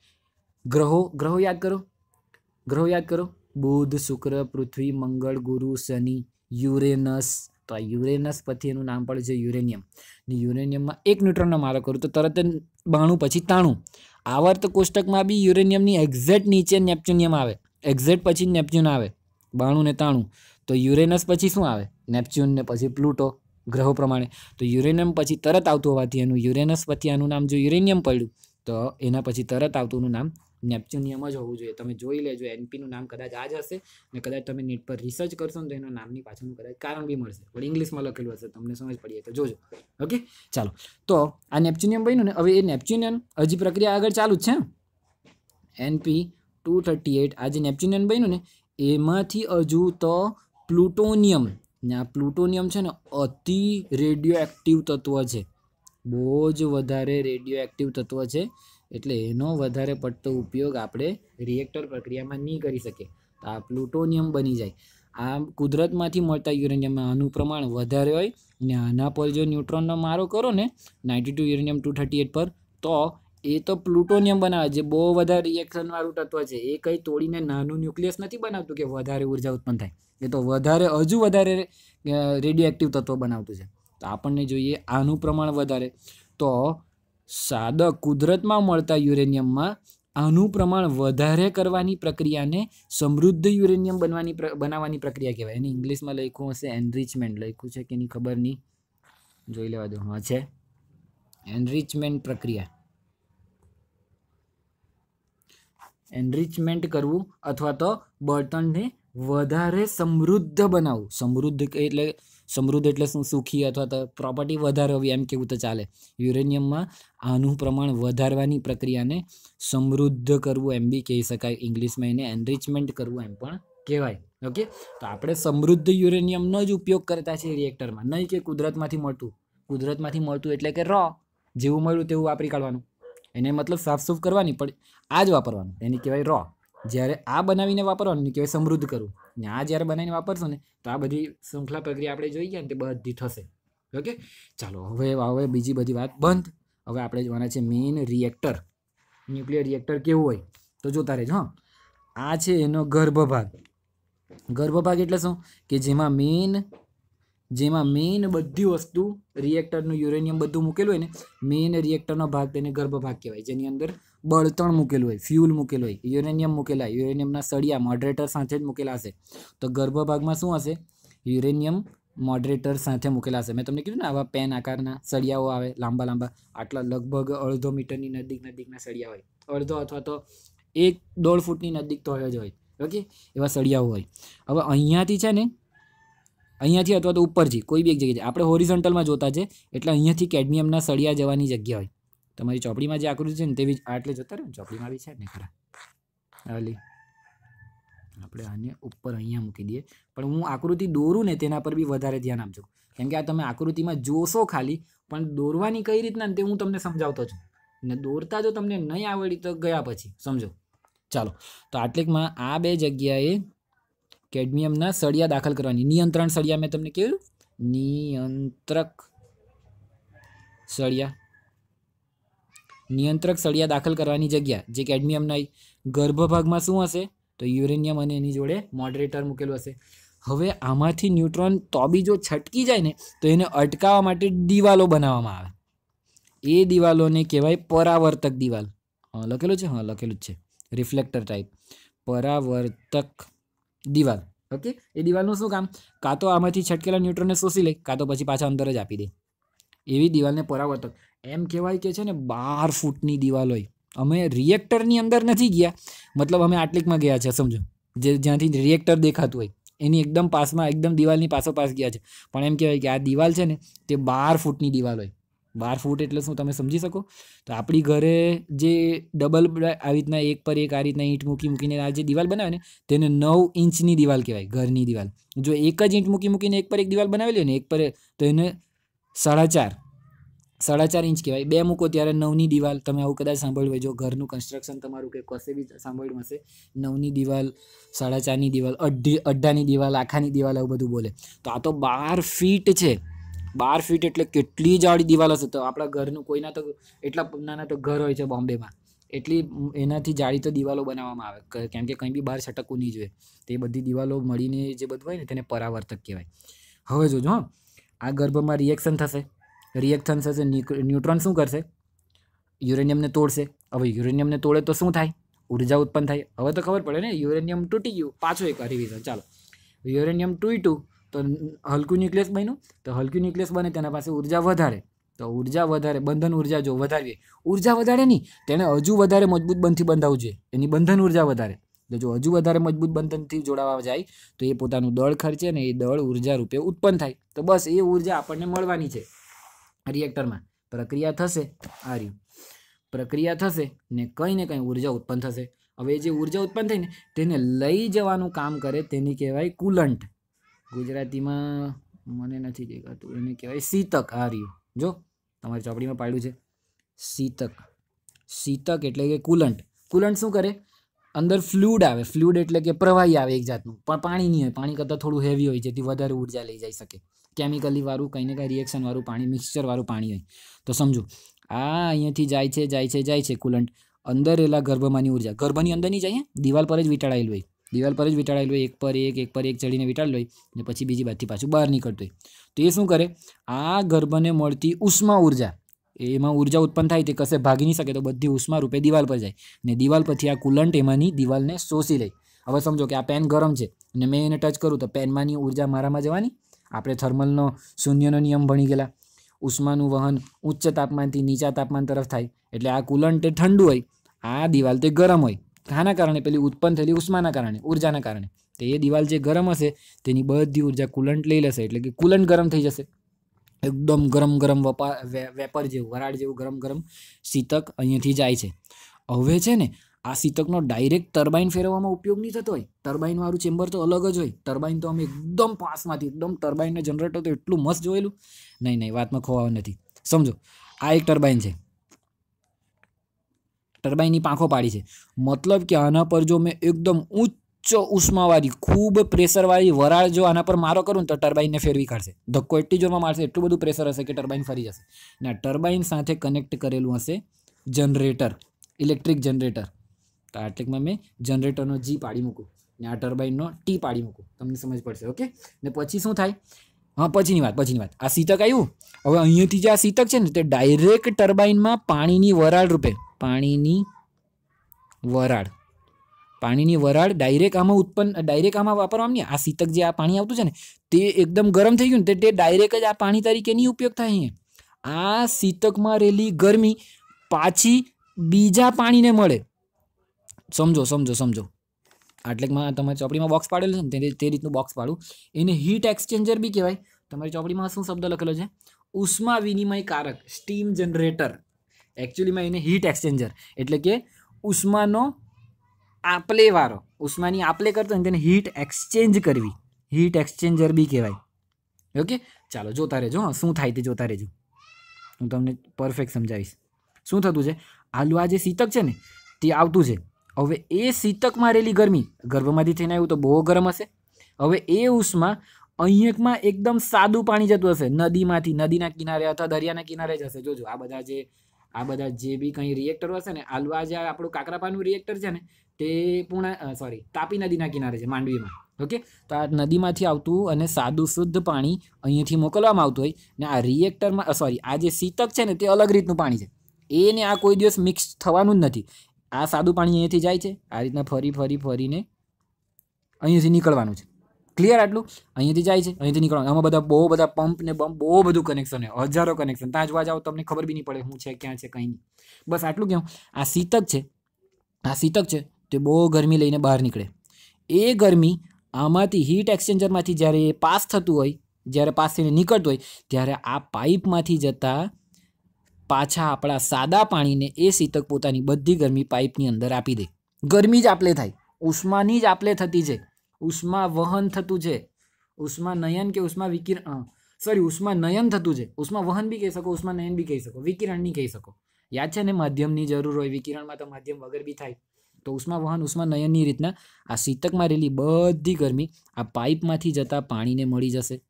[SPEAKER 1] ગ્રહો ગ્રહો યાદ કરો ગ્રહો યાદ કરો બુધ શુક્ર પૃથ્વી મંગળ ગુરુ શનિ યુરેનસ તો આ યુરેનસ પછી એનું નામ પડે છે યુરેનિયમ ને યુરેનિયમમાં એક ન્યુટ્રનનો મારો કરું તો તરત બાણું પછી તાણું આવર્ત કોષ્ટકમાં બી યુરેનિયમની એક્ઝેક્ટ નીચે નેપ્ચ્યુનિયમ આવે એક્ઝેક્ટ પછી નેપ્ચ્યુન આવે બાણું ને તાણું તો યુરેનસ પછી શું આવે નેપ્ચ્યુન ને પછી પ્લુટો ગ્રહો પ્રમાણે તો યુરેનિયમ પછી તરત આવતું હોવાથી એનું યુરેનસ પછી આનું નામ જો યુરેનિયમ પડ્યું તો એના પછી તરત આવતુંનું નામ નેપચ્યુનિયમ જ હોવું જોઈએ તમે જોઈ લેજો એનપીનું નામ કદાચ આ જ હશે અને કદાચ તમે નેટ પર રિસર્ચ કરશો ને તો એના નામની પાછળનું કદાચ કારણ બી મળશે પણ ઇંગ્લિશમાં લખેલું હશે તમને સમજ પડી તો જોજો ઓકે ચાલો તો આ નેપચ્યુનિયમ બન્યું ને હવે એ નેપચ્યુનિયન હજી પ્રક્રિયા આગળ ચાલુ જ છે એનપી ટુ થર્ટી એટ આ જે નેપચ્યુનિયન બન્યું ને એમાંથી હજુ તો પ્લુટોનિયમ ને આ પ્લુટોનિયમ છે ને અતિ રેડિયો એક્ટિવ તત્વ છે બહુ જ વધારે રેડિયો એક્ટિવ તત્વ છે એટલે એનો વધારે પડતો ઉપયોગ આપણે રિએક્ટર પ્રક્રિયામાં નહીં કરી શકીએ તો આ પ્લુટોનિયમ બની જાય આ કુદરતમાંથી મળતા યુરેનિયમમાં આનું પ્રમાણ વધારે હોય ને આના પર જો ન્યુટ્રોનનો મારો કરો ને ninety two uranium two thirty eight પર તો એ તો પ્લુટોનિયમ બનાવે જે બહુ વધારે રિએક્શનવાળું તત્વ છે એ કંઈ તોડીને નાનું ન્યુક્લિયસ નથી બનાવતું કે વધારે ઉર્જા ઉત્પન્ન થાય એ તો વધારે હજુ વધારે રેડિયો એક્ટિવ તત્વ બનાવતું છે તો આપણને જોઈએ આનું પ્રમાણ વધારે તો સાદક કુદરતમાં મળતા યુરેનિયમમાં આનું પ્રમાણ વધારે કરવાની પ્રક્રિયાને સમૃદ્ધ યુરેનિયમ બનવાની બનાવવાની પ્રક્રિયા કહેવાય એને ઇંગ્લિશમાં લખ્યું હશે એનરિચમેન્ટ લખ્યું છે કે એની ખબર નહીં જોઈ લેવા દો હા છે એનરિચમેન્ટ પ્રક્રિયા એનરિચમેન્ટ કરવું અથવા તો બળતણને વધારે સમૃદ્ધ બનાવવું સમૃદ્ધ એટલે સમૃદ્ધ એટલે શું સુખી અથવા તો પ્રોપર્ટી વધારવી એમ કેવું તો ચાલે યુરેનિયમમાં આનું પ્રમાણ વધારવાની પ્રક્રિયાને સમૃદ્ધ કરવું એમ બી કહી શકાય ઇંગ્લિશમાં એને એનરિચમેન્ટ કરવું એમ પણ કહેવાય ઓકે તો આપણે સમૃદ્ધ યુરેનિયમનો જ ઉપયોગ કરતા છીએ રિએક્ટરમાં નહીં કે કુદરતમાંથી મળતું કુદરતમાંથી મળતું એટલે કે રો જેવું મળ્યું તેવું વાપરી કાઢવાનું એને મતલબ સાફસૂફ કરવાની પણ આ જ વાપરવાનું એની કહેવાય રો જ્યારે આ બનાવીને વાપરવાનું કહેવાય સમૃદ્ધ કરું ને આ જ્યારે બનાવીને વાપરશો ને તો આ બધી શૃંખલા પ્રક્રિયા આપણે જોઈ ગયા ને તે બધી થશે ઓકે ચાલો હવે હવે બીજી બધી વાત બંધ હવે આપણે જોવાના છે મેઇન રિએક્ટર ન્યુક્લિયર રિએક્ટર કેવું હોય તો જોતા રહેજો હા આ છે એનો ગર્ભભાગ ગર્ભભાગ એટલે શું કે જેમાં મેઇન જેમાં મેઇન બધી વસ્તુ રિએક્ટરનું યુરેનિયમ બધું મૂકેલું હોય ને મેઇન રિએક્ટરનો ભાગ તેને ગર્ભભાગ કહેવાય જેની અંદર બળતણ મૂકેલું હોય ફ્યુલ મૂકેલું હોય યુરેનિયમ મૂકેલા યુરેનિયમના સળિયા મોડરેટર સાથે જ મૂકેલા હશે તો ગર્ભભાગમાં શું હશે યુરેનિયમ મોડરેટર સાથે મૂકેલા હશે મેં તમને કીધું ને આવા પેન આકારના સળિયાઓ આવે લાંબા લાંબા આટલા લગભગ અડધો મીટરની નજીક નજીકના સળિયા હોય અડધો અથવા તો એક દોઢ ફૂટની નજીક તો હોય જ હોય ઓકે એવા સળિયાઓ હોય હવે અહીંયાથી છે ને અહીંયાથી અથવા તો ઉપરથી કોઈ બી એક જગ્યાએ આપણે હોરિઝોન્ટલમાં જોતા છે એટલે અહીંયાથી કેડમિયમના સળિયા જવાની જગ્યા હોય તમારી ચોપડીમાં જે આકૃતિ છે ને તેવી જ આટલે જતા રહ્યો ચોપડીમાં આવી છે ને ખરા હાલી આપણે આને ઉપર અહીંયા મૂકી દઈએ પણ હું આકૃતિ દોરું ને તેના પર બી વધારે ધ્યાન આપજો કેમ કે આ તમે આકૃતિમાં જોશો ખાલી પણ દોરવાની કઈ રીતના તે હું તમને સમજાવતો છું ને દોરતા જો તમને નહીં આવડી તો ગયા પછી સમજો ચાલો તો આટલેકમાં આ બે જગ્યાએ કેડમિયમના સળિયા દાખલ કરવાની નિયંત્રણ સળિયા મેં તમને કહ્યું નિયંત્રક સળિયા નિયંત્રક સળિયા દાખલ કરવાની જગ્યા જે કેડમિયમના ગર્ભભાગમાં શું હશે તો યુરેનિયમ અને એની જોડે મોડરેટર મૂકેલું હશે હવે આમાંથી ન્યુટ્રોન તો બી જો છટકી જાય ને તો એને અટકાવવા માટે દિવાલો બનાવવામાં આવે એ દિવાલોને કહેવાય પરાવર્તક દિવાલ હા લખેલું છે હા લખેલું જ છે રિફ્લેક્ટર ટાઈપ પરાવર્તક દિવાલ ઓકે એ દિવાલનું શું કામ કાં તો આમાંથી છટકેલા ન્યુટ્રોનને શોષી લે કાં તો પછી પાછા અંદર જ આપી દે એવી દિવાલને પરાવર્તક એમ કહેવાય કે છે ને બાર ફૂટની દિવાલ હોય અમે રિએક્ટરની અંદર નથી ગયા મતલબ અમે આટલીકમાં ગયા છે સમજો જે જ્યાંથી રિએક્ટર દેખાતું હોય એની એકદમ પાસમાં એકદમ દિવાલની પાસોપાસ ગયા છે પણ એમ કહેવાય કે આ દિવાલ છે ને તે બાર ફૂટની દિવાલ હોય બાર ફૂટ એટલે શું તમે સમજી શકો તો આપણી ઘરે જે ડબલ આવી રીતના એક પર એક આ રીતના ઈંટ મૂકી મૂકીને આ જે દિવાલ બનાવે ને તેને નવ ઇંચની દિવાલ કહેવાય ઘરની દિવાલ જો એક જ ઈંટ મૂકી મૂકીને એક પર એક દિવાલ બનાવેલી હોય ને એક પર તો એને સાડા ચાર સાડા ચાર ઇંચ કહેવાય બે મૂકો ત્યારે નવની દિવાલ તમે આવું કદાચ સાંભળ્યું હોય જો ઘરનું કન્સ્ટ્રક્શન તમારું કે કશે બી સાંભળ્યું હશે નવની દિવાલ સાડા ચારની દિવાલ અઢી અઢાની દિવાલ આખાની દિવાલ આવું બધું બોલે તો આ તો બાર ફીટ છે બાર ફીટ એટલે કેટલી જાડી દિવાલ હશે તો આપણા ઘરનું કોઈના તો એટલા નાના તો ઘર હોય છે બોમ્બેમાં એટલી એનાથી જાળી તો દિવાલો બનાવવામાં આવે કેમ કે કંઈ બી બહાર છટકવું નહીં જોઈએ તે બધી દિવાલો મળીને જે બધું હોય ને તેને પરાવર્તક કહેવાય હવે જોજો હા આ ગર્ભમાં રિએક્શન થશે રિએક્શન થશે ન્યુટ્રોન શું કરશે યુરેનિયમને તોડશે હવે યુરેનિયમને તોડે તો શું થાય ઉર્જા ઉત્પન્ન થાય હવે તો ખબર પડે ને યુરેનિયમ તૂટી ગયું પાછું એક રિવિઝન ચાલો યુરેનિયમ તૂટ્યું તો હલકું ન્યુક્લિયસ બન્યું તો હલકું ન્યુક્લિયસ બને તેના પાસે ઉર્જા વધારે તો ઉર્જા વધારે બંધન ઉર્જા જો વધારીએ ઉર્જા વધારે નહીં તેણે હજુ વધારે મજબૂત બંધથી બંધાવવું જોઈએ એની બંધન ઉર્જા વધારે તો જો હજુ વધારે મજબૂત બંધનથી જોડાવા જાય તો એ પોતાનું દળ ખર્ચે ને એ દળ ઉર્જા રૂપે ઉત્પન્ન થાય તો બસ એ ઉર્જા આપણને મળવાની છે રિએક્ટરમાં પ્રક્રિયા થશે આ રહ્યું પ્રક્રિયા થશે ને કંઈ ને કંઈ ઉર્જા ઉત્પન્ન થશે હવે જે ઉર્જા ઉત્પન્ન થઈને તેને લઈ જવાનું કામ કરે તેની કહેવાય કુલંટ ગુજરાતીમાં મને નથી દેખાતું એને કહેવાય શીતક આ રહ્યું જો તમારી ચોપડીમાં પાડ્યું છે શીતક શીતક એટલે કે કુલંટ કુલંટ શું કરે અંદર ફ્લુડ આવે ફ્લુડ એટલે કે પ્રવાહી આવે એક જાતનું પણ પાણી નહીં હોય પાણી કરતાં થોડું હેવી હોય જેથી વધારે ઉર્જા લઈ જઈ શકે કેમિકલીવાળું કંઈ ને કંઈ રિએક્શનવાળું પાણી મિક્સચરવાળું પાણી હોય તો સમજો આ અહીંયાથી જાય છે જાય છે જાય છે કુલંટ અંદર રહેલા ગર્ભમાંની ઉર્જા ગર્ભની અંદર નહીં જાય દિવાલ પર જ વીંટાળાયેલું હોય દિવાલ પર જ વીંટાળેલું હોય એક પર એક એક પર એક ચડીને વીંટાળેલું હોય ને પછી બીજી બાજુથી પાછું બહાર નીકળતું હોય તો એ શું કરે આ ગર્ભને મળતી ઉષ્મા ઉર્જા એમાં ઉર્જા ઉત્પન્ન થાય તે કશે ભાગી નહીં શકે તો બધી ઉષ્મા રૂપે દિવાલ પર જાય ને દિવાલ પરથી આ કુલંટ એમાંની દિવાલને શોષી લે હવે સમજો કે આ પેન ગરમ છે અને મેં એને ટચ કરું તો પેનમાંની ઉર્જા મારામાં જવાની આપણે થર્મલનો શૂન્યનો નિયમ ભણી ગયેલા ઉષ્માનું વહન ઉચ્ચ તાપમાનથી નીચા તાપમાન તરફ થાય એટલે આ કુલન્ટ તે ઠંડુ હોય આ દિવાલ તે ગરમ હોય આના કારણે પેલી ઉત્પન્ન થયેલી ઉષ્માના કારણે ઉર્જાના કારણે તો એ દિવાલ જે ગરમ હશે તેની બધી ઉર્જા કુલન્ટ લઈ લેશે એટલે કે કુલન્ટ ગરમ થઈ જશે એકદમ ગરમ ગરમ વેપર જેવું વરાળ જેવું ગરમ ગરમ શીતક અહીંયાથી જાય છે હવે છે ને આ શીતકનો ડાયરેક્ટ ટર્બાઇન ફેરવવામાં ઉપયોગ નહીં થતો હોય ટર્બાઇનવાળું ચેમ્બર તો અલગ જ હોય ટર્બાઈન તો અમે એકદમ પાસમાંથી એકદમ ટર્બાઈનને જનરેટર તો એટલું મસ્ત જોયેલું નહીં નહીં વાતમાં ખોવાવા નથી સમજો આ એક ટર્બાઇન છે ટર્બાઈનની પાંખો પાડી છે મતલબ કે આના પર જો મેં એકદમ ઉચ્ચ ઉષ્માવાળી ખૂબ પ્રેશરવાળી વરાળ જો આના પર મારો કરું તો ટર્બાઈનને ફેરવી કાઢશે ધક્કો એટલી જોરમાં મારશે એટલું બધું પ્રેશર હશે કે ટર્બાઇન ફરી જશે ને ટર્બાઇન સાથે કનેક્ટ કરેલું હશે જનરેટર ઇલેક્ટ્રિક જનરેટર તો આ ટેકમાં મેં જનરેટરનો જી પાડી મૂકું ને આ ટર્બાઇનનો ટી પાડી મૂકું તમને સમજ પડશે ઓકે ને પછી શું થાય હા પછીની વાત પછીની વાત આ સીતક આવ્યું હવે અહીંયાથી જે આ શીતક છે ને તે ડાયરેક્ટ ટર્બાઇનમાં પાણીની વરાળ રૂપે પાણીની વરાળ પાણીની વરાળ ડાયરેક્ટ આમાં ઉત્પન્ન ડાયરેક્ટ આમાં વાપરવાની આ સીતક જે આ પાણી આવતું છે ને તે એકદમ ગરમ થઈ ગયું ને તે ડાયરેક્ટ જ આ પાણી તરીકે નહીં ઉપયોગ થાય અહીંયા આ સીતકમાં રહેલી ગરમી પાછી બીજા પાણીને મળે સમજો સમજો સમજો આટલેકમાં તમારી ચોપડીમાં બોક્સ પાડેલું છે ને તે રીતનું બોક્સ પાડું એને હીટ એક્સચેન્જર બી કહેવાય તમારી ચોપડીમાં શું શબ્દ લખેલો છે ઉષ્મા વિનિમયકારક સ્ટીમ જનરેટર એકચ્યુઅલીમાં એને હીટ એક્સચેન્જર એટલે કે ઉષ્માનો આપલેવાળો ઉષ્માની આપલે કરતો ને તેને હીટ એક્સચેન્જ કરવી હીટ એક્સચેન્જર બી કહેવાય ઓકે ચાલો જોતા રહેજો હા શું થાય તે જોતા રહેજો હું તમને પરફેક્ટ સમજાવીશ શું થતું છે આલુ આ જે શીતક છે ને તે આવતું છે હવે એ શીતક મારેલી ગરમી ગર્ભમાંથી થઈને આવ્યું તો બહુ ગરમ હશે હવે એ ઉષ્મા અહીંયકમાં એકદમ સાદું પાણી જતું હશે નદીમાંથી નદીના કિનારે અથવા દરિયાના કિનારે જ હશે જોજો આ બધા જે આ બધા જે બી કંઈ રિએક્ટર હશે ને આલવા જે આપણું કાકરાપાનું રિએક્ટર છે ને તે પૂર્ણ સોરી તાપી નદીના કિનારે છે માંડવીમાં ઓકે તો આ નદીમાંથી આવતું અને સાદું શુદ્ધ પાણી અહીંયાથી મોકલવામાં આવતું હોય ને આ રિએક્ટરમાં સોરી આ જે શીતક છે ને તે અલગ રીતનું પાણી છે એને આ કોઈ દિવસ મિક્સ થવાનું જ નથી આ સાદું પાણી અહીંયાથી જાય છે આ રીતના ફરી ફરી ફરીને અહીંયાથી નીકળવાનું છે ક્લિયર આટલું અહીંયાથી જાય છે અહીંયાથી નીકળવાનું આમાં બધા બહુ બધા પંપ ને બમ્પ બહુ બધું કનેક્શન છે હજારો કનેક્શન ત્યાં જોવા જાઓ તમને ખબર બી નહીં પડે શું છે ક્યાં છે કંઈ નહીં બસ આટલું કેવું આ શીતક છે આ શીતક છે તે બહુ ગરમી લઈને બહાર નીકળે એ ગરમી આમાંથી હીટ એક્સચેન્જરમાંથી જ્યારે એ પાસ થતું હોય જ્યારે પાસ થઈને નીકળતું હોય ત્યારે આ પાઇપમાંથી જતાં પાછા આપણા સાદા પાણીને એ શીતક પોતાની બધી ગરમી પાઇપની અંદર આપી દે ગરમી જ આપલે થાય ઉષ્માની જ આપલે થતી છે ઉષ્મા વહન થતું છે ઉષ્મા નયન કે ઉષ્મા વિકિરણ સોરી ઉષ્મા નયન થતું છે ઉષ્મા વહન બી કહી શકો ઉષ્મા નયન બી કહી શકો વિકિરણ કહી શકો યાદ છે ને માધ્યમની જરૂર હોય વિકિરણમાં તો માધ્યમ વગર બી થાય તો ઉષ્મા વહન ઉષ્મા નયનની રીતના આ શીતકમાં રહેલી બધી ગરમી આ પાઇપમાંથી જતા પાણીને મળી જશે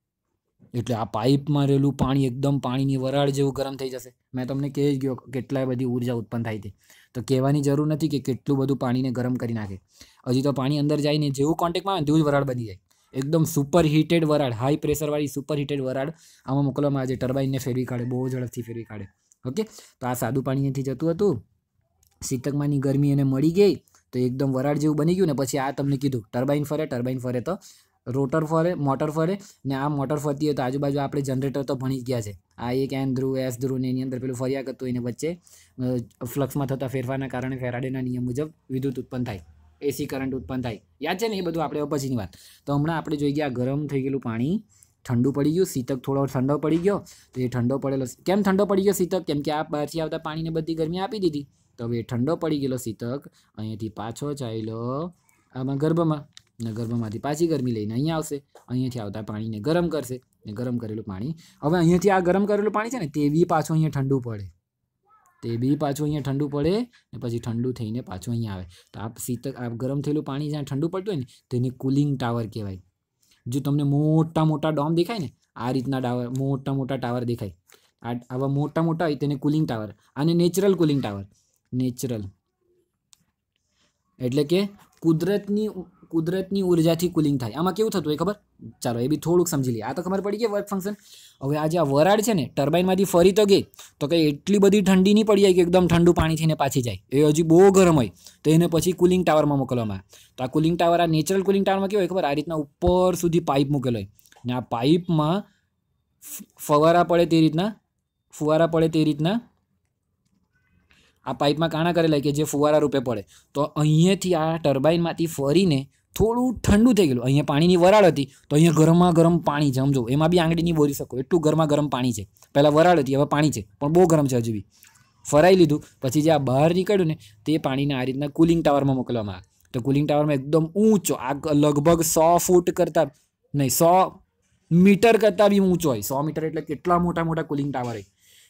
[SPEAKER 1] એટલે આ પાઇપમાં રહેલું પાણી એકદમ પાણીની વરાળ જેવું ગરમ થઈ જશે મેં તમને કહી ગયો કેટલાય બધી ઉર્જા ઉત્પન્ન થાય છે તો કહેવાની જરૂર નથી કે કેટલું બધું પાણીને ગરમ કરી નાખે હજી તો પાણી અંદર જાય ને જેવું કોન્ટેક્ટમાં આવે તેવું જ વરાળ બની જાય એકદમ સુપર હીટેડ વરાળ હાઈ પ્રેશરવાળી સુપર હીટેડ વરાળ આમાં મોકલવામાં આવે છે ટર્બાઇનને ફેરવી કાઢે બહુ ઝડપથી ફેરવી કાઢે ઓકે તો આ સાદું પાણીથી જતું હતું શીતકમાંની ગરમી એને મળી ગઈ તો એકદમ વરાળ જેવું બની ગયું ને પછી આ તમને કીધું ટર્બાઈન ફરે ટર્બાઇન ફરે તો રોટર ફરે મોટર ફરે ને આ મોટર ફરતી હોય તો આજુબાજુ આપણે જનરેટર તો ભણી ગયા છે આ એક એન ધ્રુવ એસ ધ્રુવને એની અંદર પેલું ફર્યા કરતું એને વચ્ચે ફ્લક્સમાં થતા ફેરફારના કારણે ફેરાડેના નિયમ મુજબ વિદ્યુત ઉત્પન્ન થાય એસી કરંટ ઉત્પન્ન થાય યાદ છે ને એ બધું આપણે પછીની વાત તો હમણાં આપણે જોઈ ગયા ગરમ થઈ ગયેલું પાણી ઠંડુ પડી ગયું શીતક થોડો ઠંડો પડી ગયો તો એ ઠંડો પડેલો કેમ ઠંડો પડી ગયો શીતક કેમ કે આ બહારથી આવતા પાણીને બધી ગરમી આપી દીધી તો હવે ઠંડો પડી ગયેલો શીતક અહીંયાથી પાછો ચાલ્યો આમાં ગર્ભમાં ને ગર્ભમાંથી પાછી ગરમી લઈને અહીંયા આવશે અહીંયાથી આવતા પાણીને ગરમ કરશે ને ગરમ કરેલું પાણી હવે અહીંયાથી આ ગરમ કરેલું પાણી છે ને તે બી પાછું અહીંયા ઠંડુ પડે તે બી પાછું અહીંયા ઠંડુ પડે ને પછી ઠંડુ થઈને પાછું અહીંયા આવે તો આ શીતક આ ગરમ થયેલું પાણી જ્યાં ઠંડુ પડતું હોય ને તેને કુલિંગ ટાવર કહેવાય જો તમને મોટા મોટા ડોમ દેખાય ને આ રીતના ટાવર મોટા મોટા ટાવર દેખાય આ આવા મોટા મોટા હોય તેને કુલિંગ ટાવર અને નેચરલ કુલિંગ ટાવર નેચરલ એટલે કે કુદરતની કુદરતની ઉર્જાથી કુલિંગ થાય આમાં કેવું થતું હોય ખબર ચાલો એ બી થોડુંક સમજી લઈએ આ તો ખબર પડી ગઈ વર્ક ફંક્શન હવે આ જે આ વરાળ છે ને ટર્બાઇનમાંથી ફરી તો ગઈ તો કંઈ એટલી બધી ઠંડી નહીં પડી જાય કે એકદમ ઠંડુ પાણી થઈને પાછી જાય એ હજી બહુ ગરમ હોય તો એને પછી કુલિંગ ટાવરમાં મોકલવામાં આવે તો આ કુલિંગ ટાવર આ નેચરલ કુલિંગ ટાવરમાં કેવું હોય ખબર આ રીતના ઉપર સુધી પાઇપ મૂકેલો હોય ને આ પાઇપમાં ફવારા પડે તે રીતના ફુવારા પડે તે રીતના આ પાઇપમાં કાણા કરેલા કે જે ફુવારા રૂપે પડે તો અહીંયાથી આ ટર્બાઇનમાંથી ફરીને થોડું ઠંડુ થઈ ગયેલું અહીંયા પાણીની વરાળ હતી તો અહીંયા ગરમમાં ગરમ પાણી છે સમજો એમાં બી આંગળી નહીં બોરી શકો એટલું ગરમા ગરમ પાણી છે પહેલાં વરાળ હતી હવે પાણી છે પણ બહુ ગરમ છે હજુ બી ફરાઈ લીધું પછી જે આ બહાર નીકળ્યું ને તે પાણીને આ રીતના કુલિંગ ટાવરમાં મોકલવામાં આવે તો કુલિંગ ટાવરમાં એકદમ ઊંચો આ લગભગ સો ફૂટ કરતાં નહીં સો મીટર કરતાં બી ઊંચો હોય સો મીટર એટલે કેટલા મોટા મોટા કુલિંગ ટાવર હોય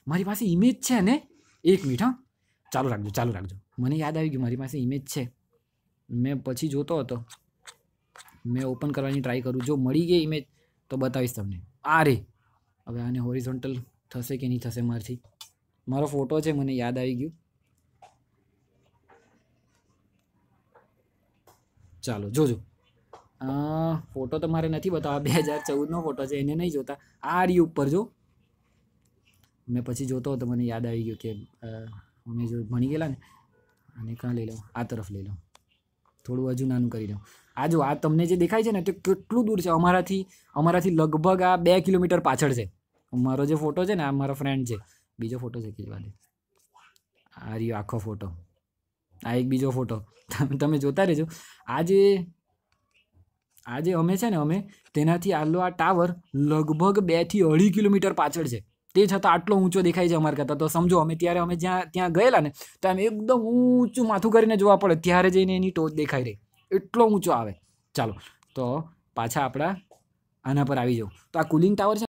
[SPEAKER 1] મારી પાસે ઇમેજ છે ને એક મિનિટ હા ચાલુ રાખજો ચાલુ રાખજો મને યાદ આવી ગયું મારી પાસે ઇમેજ છે મેં પછી જોતો હતો મેં ઓપન કરવાની ટ્રાય કરું જો મળી ગઈ ઇમેજ તો બતાવીશ તમને આ રે હવે આને હોરિઝોન્ટલ થશે કે નહીં થશે મારથી મારો ફોટો છે મને યાદ આવી ગયું ચાલો જોજો ફોટો તમારે નથી બતાવવા <laughs> બે હજાર ચૌદનો ફોટો છે એને નહીં જોતા આ રી ઉપર જો મેં પછી જોતો હતો મને યાદ આવી ગયું કે અમે જો ભણી ગયેલા ને અને કાં લઈ લઉં આ તરફ લઈ લઉં થોડું હજુ નાનું કરી લઉં આ જો આ તમને જે દેખાય છે ને તે કેટલું દૂર છે અમારાથી અમારાથી લગભગ આ બે કિલોમીટર પાછળ છે મારો જે ફોટો છે ને આ મારો ફ્રેન્ડ છે બીજો ફોટો છે ખીચવા દે આ રહ્યો આખો ફોટો આ એક બીજો ફોટો તમે જોતા રહેજો આજે આજે અમે છે ને અમે તેનાથી આટલો આ ટાવર લગભગ બેથી અઢી કિલોમીટર પાછળ છે તે છતાં આટલો ઊંચો દેખાય છે અમારા કરતાં તો સમજો અમે ત્યારે અમે જ્યાં ત્યાં ગયેલા ને તો ત્યાં એકદમ ઊંચું માથું કરીને જોવા પડે ત્યારે જઈને એની ટોચ દેખાઈ રહી એટલો ઊંચો આવે ચાલો તો પાછા આપણા આના પર આવી જાઉં તો આ કુલિંગ ટાવર છે